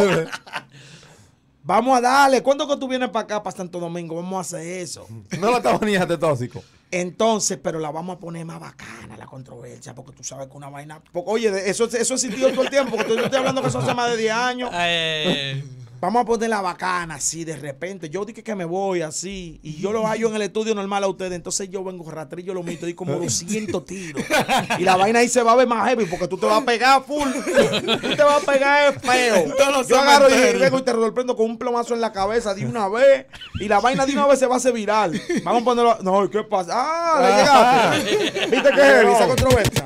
Vamos a darle. ¿Cuándo que tú vienes para acá, para Santo Domingo? Vamos a hacer eso. No la estamos ni de tóxico. Entonces, pero la vamos a poner más bacana la controversia, porque tú sabes que una vaina. oye, eso, eso existió todo el tiempo, porque yo estoy hablando que eso hace más de 10 años. Eh vamos a poner la bacana así de repente. Yo dije que me voy así y yo lo hallo en el estudio normal a ustedes. Entonces yo vengo ratrillo, lo meto y como 200 tiros. Y la vaina ahí se va a ver más heavy porque tú te vas a pegar full. Tú te vas a pegar feo. yo agarro y vengo y te sorprendo con un plomazo en la cabeza de una vez y la vaina de una vez se va a hacer viral. Vamos a ponerlo. No, ¿qué pasa? Ah, le llegaste. ¿Viste qué? heavy? Esa controversia.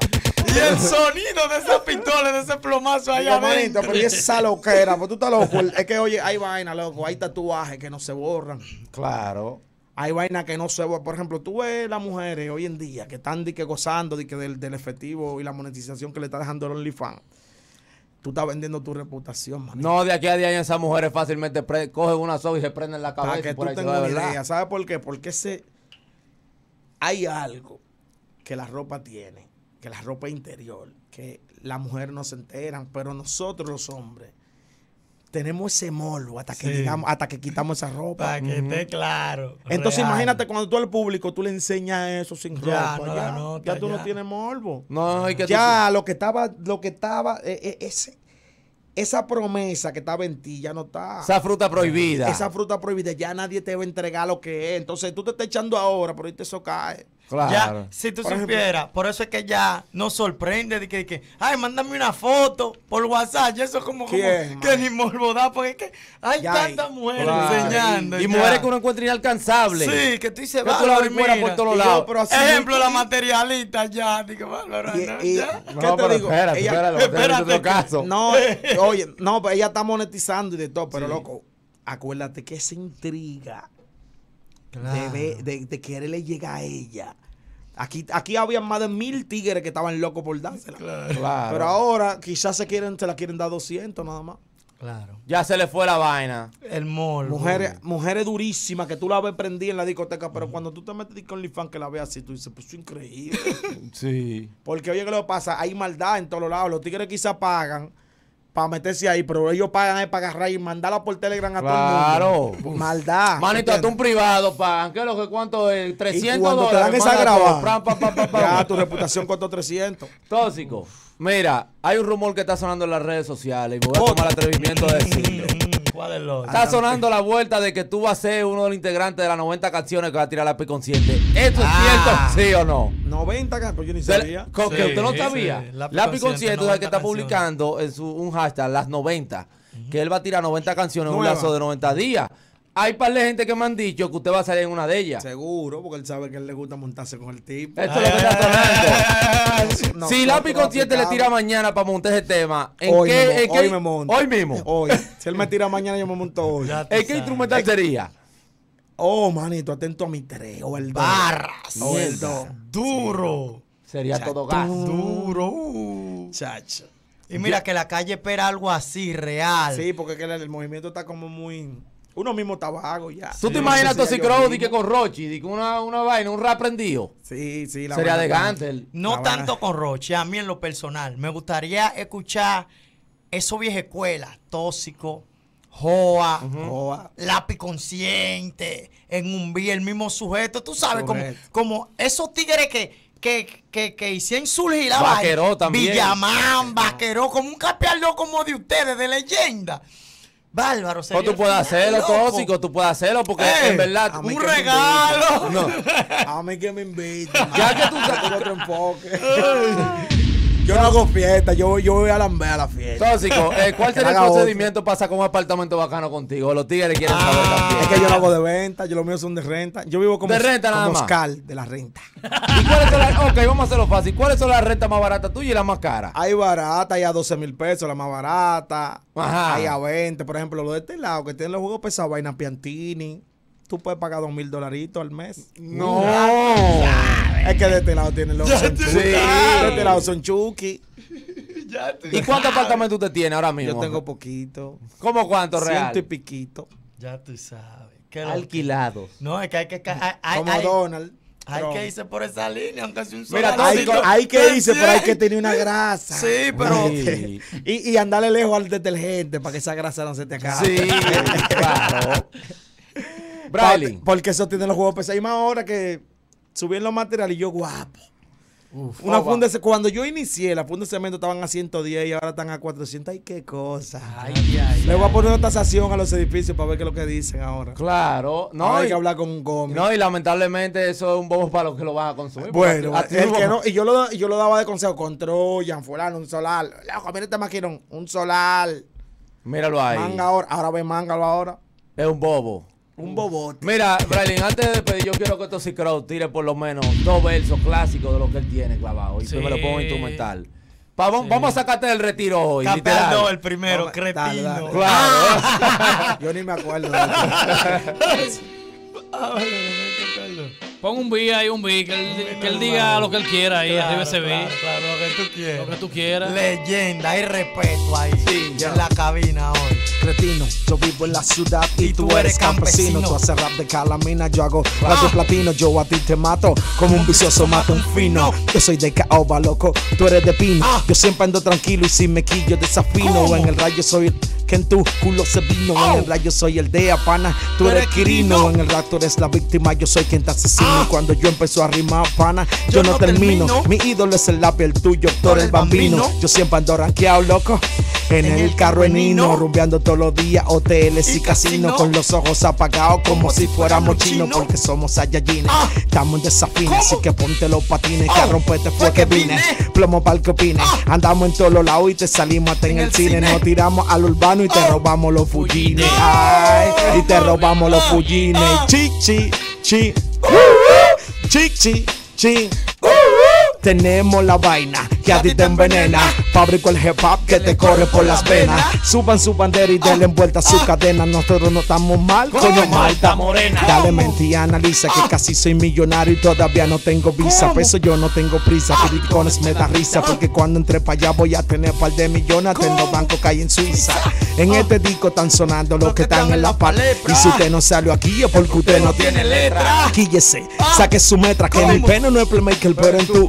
Y el sonido de esas pistolas, de ese plomazo allá adentro. pero y esa loquera, pues tú estás loco. Es que, oye, hay vaina, loco, hay tatuajes que no se borran. Claro. Hay vaina que no se borran. Por ejemplo, tú ves las mujeres hoy en día que están gozando del, efectivo y la monetización que le está dejando el OnlyFans. Tú estás vendiendo tu reputación, man. No, de aquí a día esas mujeres fácilmente cogen una soga y se prenden la cabeza. Para que por tú tengas idea. ¿Sabes por qué? Porque se... hay algo que la ropa tiene que la ropa interior, que la mujer no se enteran, pero nosotros los hombres tenemos ese morbo hasta que digamos, hasta que quitamos esa ropa. Para que esté claro. Entonces imagínate cuando tú al público tú le enseñas eso sin ropa. ya, tú no tienes morbo. No, ya lo que estaba, lo que estaba, e, e, ese, esa promesa que estaba en ti ya no está. Esa fruta prohibida. Esa fruta prohibida, ya nadie te va a entregar lo que es. Entonces tú te estás echando ahora, pero ahí eso cae. Claro. Ya, si tú supieras, por eso es que ya nos sorprende de que, que, ay, mándame una foto por WhatsApp. Y eso es como, como que ni morbo da, porque es que hay tantas mujeres enseñando. Y, mujeres que uno encuentra inalcanzables. Sí, que tú dices, va por todos lados. Ejemplo, la materialista ya. Digo, No, ¿Qué te digo? Espérate, espérate, espérate, No, oye, no, ella está monetizando y de todo, pero loco, acuérdate que esa intriga de, quererle llegar a ella. Aquí, aquí había más de mil tigres que estaban locos por dársela. Pero ahora quizás se quieren, se la quieren dar 200 nada más. Claro. Ya se le fue la vaina. El mole Mujeres, mujeres durísimas que tú la ves prendida en la discoteca, pero cuando tú te metes con Lifan que la ve así, tú dices, pues increíble. sí. Porque oye, ¿qué le pasa? Hay maldad en todos lados. Los tigres quizás pagan para meterse ahí, pero ellos pagan ahí eh, para agarrar y mandarla por Telegram a todo el mundo. Claro. Maldad. Manito, hasta un privado pagan. ¿Qué es lo que cuánto es? 300 dólares. te dan esa grabada. Pa, ya, tu reputación costó 300. Tóxico. Mira, hay un rumor que está sonando en las redes sociales y voy a tomar el atrevimiento de decirlo. Está sonando la vuelta de que tú vas a ser uno de los integrantes de las 90 canciones que va a tirar la Consciente. ¿Esto es ah. cierto? ¿Sí o no? 90 canciones, pues yo ni sabía. ¿Con que usted no sabía. la Consciente, es es que está publicando en su, un hashtag, las 90 que él va a tirar 90 canciones en un lazo de 90 días. Hay par de gente que me han dicho que usted va a salir en una de ellas. Seguro, porque él sabe que él le gusta montarse con el tipo. Esto lo que está si Lápico 7 le tira mañana para montar ese tema, ¿en qué, hoy me monto. Hoy mismo. Hoy. Si él me tira mañana, yo me monto hoy. ¿En qué instrumental sería? Oh, manito, atento a mi tres, el Barras. O el dos! Duro. Sería todo gas. Duro. Chacho. Y mira, que la calle espera algo así, real. Sí, porque el movimiento está como muy uno mismo tabaco ya. ¿Tú te imaginas a Road que con Rochi? una, una vaina, un rap prendido. Sí, sí, la Sería de Gantel. No tanto con Rochi, a mí en lo personal. Me gustaría escuchar eso vieja escuela, tóxico, Joa, Joa, lápiz consciente, en un vi el mismo sujeto. Tú sabes, como, como esos tigres que, que, que, que hicieron surgir la vaina. Vaqueró también. Villamán, Vaqueró, como un capialdo como de ustedes, de leyenda. Bárbaro, O tú puedes hacerlo, tóxico, tú puedes hacerlo, porque eh, en verdad. ¡Un regalo! A mí que me inviten. Ya que tú sacas otro enfoque. Yo no hago fiesta, yo, yo voy a a la fiesta. Tóxico, eh, ¿cuál es el procedimiento para sacar un apartamento bacano contigo? Los tigres quieren ah, saber también. Es que yo lo hago de venta, yo lo mío son de renta. Yo vivo como, de renta, de la renta. ¿Y cuáles son las, ok, vamos a hacerlo fácil. ¿Cuáles son las rentas más baratas tú y las más caras? Hay barata, hay a 12 mil pesos, la más barata. Hay a 20, por ejemplo, lo de este lado, que tienen los juegos pesados, vaina Piantini. Tú puedes pagar 2 mil dolaritos al mes. No. no. Es que de este lado tienen los Sí. De este lado son chuki. Ya te ¿Y cuántos apartamentos usted tiene ahora mismo? Yo tengo poquito. ¿Cómo cuánto real? Ciento y piquito. Ya tú sabes. Alquilados. No, es que hay que... Hay, Como Donald. Hay que irse por esa línea, aunque sea un solo. Mira, hay, que irse, pero hay que tener una grasa. Sí, pero. Y, y andarle lejos al detergente para que esa grasa no se te acabe. Sí, claro. Braille. Porque eso tiene los juegos pesados. Y más ahora que en los materiales y yo guapo. Oh, cuando yo inicié, la funda de cemento estaban a 110 y ahora están a 400. ¡Ay, qué cosa! Ay, ay, Le voy a poner una tasación a los edificios para ver qué es lo que dicen ahora. Claro. No, hay que hablar con un cómic. No, y lamentablemente eso es un bobo para los que lo van a consumir. Bueno, el que no, y yo lo, yo lo daba de consejo, controlan, fulano, un solar. mira este maquinón, un solar. Míralo ahí. Manga ahora, ahora ve mangalo ahora. Es un bobo. Un bobote. Mira, Braylin, antes de despedir, yo quiero que sí Crow tire por lo menos dos versos clásicos de lo que él tiene clavado. Y me lo pongo instrumental. Pa, vamos, vamos a sacarte del retiro hoy. No, el primero, no, Claro. yo ni me acuerdo. De Pon un B ahí, un B, que él, diga lo que él quiera ahí, arriba ese B. Claro, lo que tú quieras. Lo que tú quieras. Leyenda, y respeto ahí. en la cabina hoy. Cretino, yo vivo en la ciudad y, tú, eres campesino. Tú haces rap de calamina, yo hago ah. rap de platino. Yo a ti te mato como un vicioso mato un fino. Yo soy de caoba, loco, tú eres de pino. Ah. Yo siempre ando tranquilo y si me quillo desafino. En el rayo soy que en tu culo se vino. En el rayo soy el de pana, tú eres Quirino. En el rap eres la víctima, yo soy quien te asesino. Ah. Cuando yo empezó a rimar pana, yo, no, termino. Mi ídolo es el lápiz, el tuyo, tú el, bambino. Yo siempre ando ranqueado, loco. En, el, carro en Nino, rumbeando todos los días, hoteles y, casinos, con los ojos apagados como, si fuéramos chinos, porque somos ayayines ah. Estamos en desafines, así que ponte los patines, que oh, a fue que vine. Plomo Plomo el que opine, ah. andamos en todos los lados y te salimos hasta en, el cine. cine, nos tiramos al urbano y te oh. robamos los fullines. Oh. Ay, y te robamos los fullines. Oh. Chi, chi, chi. Chi, chi, chi. Tenemos la vaina que a ti te envenena. Fabrico el hip hop que te corre por las venas. Suban su bandera y denle vuelta a su cadena. Nosotros no estamos mal, coño Malta Morena. Dale mentira, analiza que casi soy millonario y todavía no tengo visa. Por eso yo no tengo prisa. Criticones ah. me da risa porque cuando entre para allá voy a tener par de millones. Tengo banco que hay en Suiza. Ah. En este disco están sonando los que están en la paleta. Y si usted no salió aquí es porque usted no tiene letra. Quíllese, saque su metra que mi pena no es playmaker, pero en tu.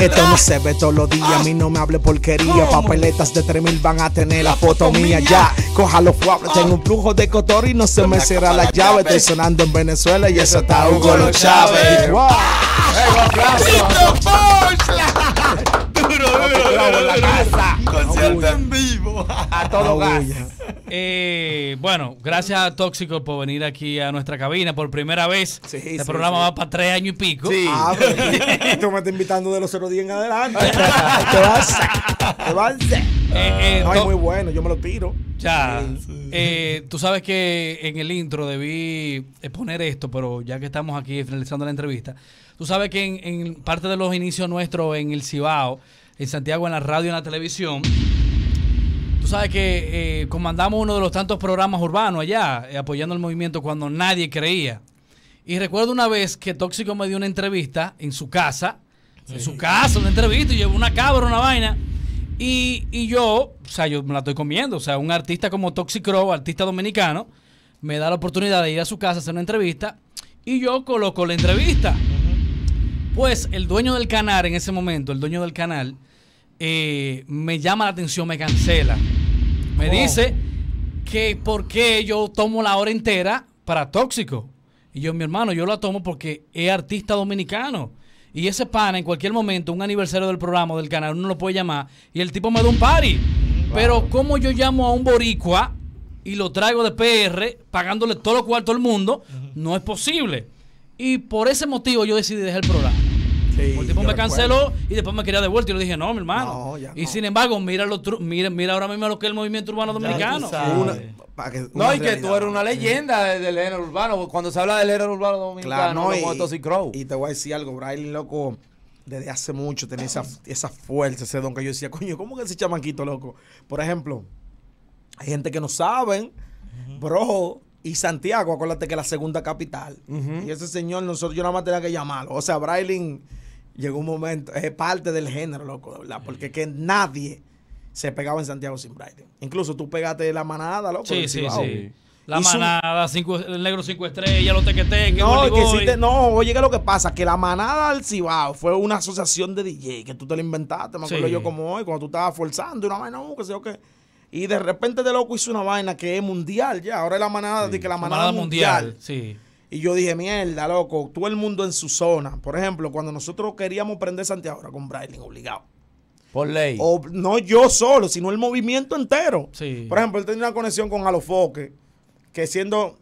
Esto no se ve todos los días, a mí no me hable porquería. Oh. Papeletas de 3000 van a tener la foto mía ya. Coja los fuables, oh. tengo un flujo de cotor y no se me cierra la llave. Estoy sonando en Venezuela y eso está Hugo Los Chávez. ¡Wow! ¡Duro, concierto en vivo! ¡A todo gas! Eh, bueno, gracias a Tóxico por venir aquí a nuestra cabina por primera vez. El este programa va para tres años y pico. Sí. Ah, tú me estás invitando de los 010 en adelante. te vas. Te vas. Eh, eh ah, muy bueno, yo me lo tiro. Ya. Eh, tú sabes que en el intro debí exponer esto, pero ya que estamos aquí finalizando la entrevista, tú sabes que en, en parte de los inicios nuestros en el Cibao, en Santiago, en la radio, en la televisión, Tú sabes que eh, comandamos uno de los tantos programas urbanos allá, eh, apoyando el movimiento cuando nadie creía. Y recuerdo una vez que Tóxico me dio una entrevista en su casa, en su casa, una entrevista, y llevó una cabra, una vaina. Y, yo, o sea, yo me la estoy comiendo. O sea, un artista como Toxicro, artista dominicano, me da la oportunidad de ir a su casa a hacer una entrevista. Y yo coloco la entrevista. Pues el dueño del canal en ese momento, el dueño del canal, eh, me llama la atención, me cancela. Me dice que por qué yo tomo la hora entera para tóxico. Y yo, mi hermano, yo la tomo porque es artista dominicano. Y ese pana, en cualquier momento, un aniversario del programa del canal, uno lo puede llamar. Y el tipo me da un party. Pero, ¿cómo yo llamo a un boricua y lo traigo de PR, pagándole todo lo cuarto al mundo? No es posible. Y por ese motivo yo decidí dejar el programa el me canceló y después me quería de vuelta y le dije, no, mi hermano. Y sin embargo, mira, mira, mira ahora mismo lo que es el movimiento urbano dominicano. no, y que tú eres una leyenda del género urbano. Cuando se habla del género urbano dominicano, claro, y, Crow. y te voy a decir algo, Braille, loco desde hace mucho tenía esa, fuerza, ese don que yo decía, coño, ¿cómo que ese chamanquito loco? Por ejemplo, hay gente que no saben, bro, y Santiago, acuérdate que es la segunda capital. Y ese señor, nosotros yo nada más tenía que llamarlo. O sea, Braylin llegó un momento, es parte del género, loco, ¿verdad? Porque que nadie se pegaba en Santiago sin Brighton. Incluso tú pegaste la manada, loco. Sí, sí, sí. La manada, el negro cinco estrellas, los tequeteques, no, que no, oye, que lo que pasa, que la manada del Cibao fue una asociación de DJ, que tú te la inventaste, me acuerdo yo como hoy, cuando tú estabas forzando una vaina, no, uh, que sé qué. Y de repente de loco hizo una vaina que es mundial ya, ahora es la manada, de que la manada, mundial. Sí. Y yo dije, mierda, loco, todo el mundo en su zona. Por ejemplo, cuando nosotros queríamos prender Santiago con Brailing, obligado. Por ley. O, no yo solo, sino el movimiento entero. Sí. Por ejemplo, él tenía una conexión con Alofoque, que siendo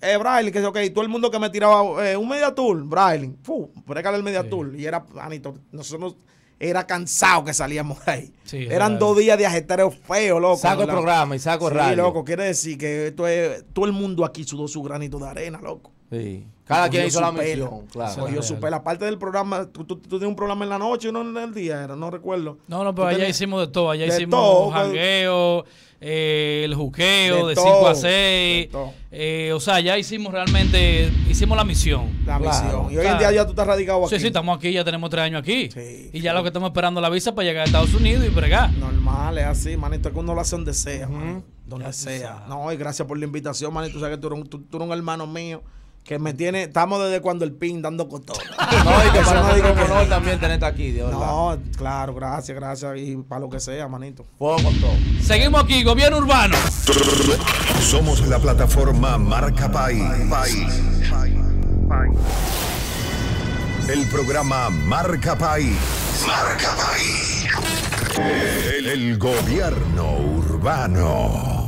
eh, que es ok, todo el mundo que me tiraba eh, un media tour, Brailing, fu, pregale el media tour. Y era, Anito, nosotros era cansado que salíamos ahí. Sí, Eran dos días de ajetreo feo, loco. Saco el programa y saco el sí, loco, quiere decir que esto todo el mundo aquí sudó su granito de arena, loco. Sí. Cada quien hizo la misión. Claro. Cogió super la Aparte del programa, tú, tú, tienes un programa en la noche y uno en el día, era, no recuerdo. No, no, pero allá hicimos de todo. Allá hicimos pues. jangueo, eh, el juqueo de, 5 a 6. Eh, o sea, ya hicimos realmente, hicimos la misión. La misión. Y hoy en día ya tú estás radicado aquí. Sí, sí, estamos aquí, ya tenemos tres años aquí. y ya lo que estamos esperando la visa para llegar a Estados Unidos y bregar. Normal, es así, manito, que uno lo hace donde sea, donde sea. No, y gracias por la invitación, manito. O sea que tú eres un, tú eres un hermano mío que me tiene, estamos desde cuando el pin dando con No, y que para no también tenerte aquí, de verdad. No, claro, gracias, gracias y para lo que sea, manito. Fuego con Seguimos aquí, gobierno urbano. Somos la plataforma Marca País. El programa Marca País. Marca País. el gobierno urbano.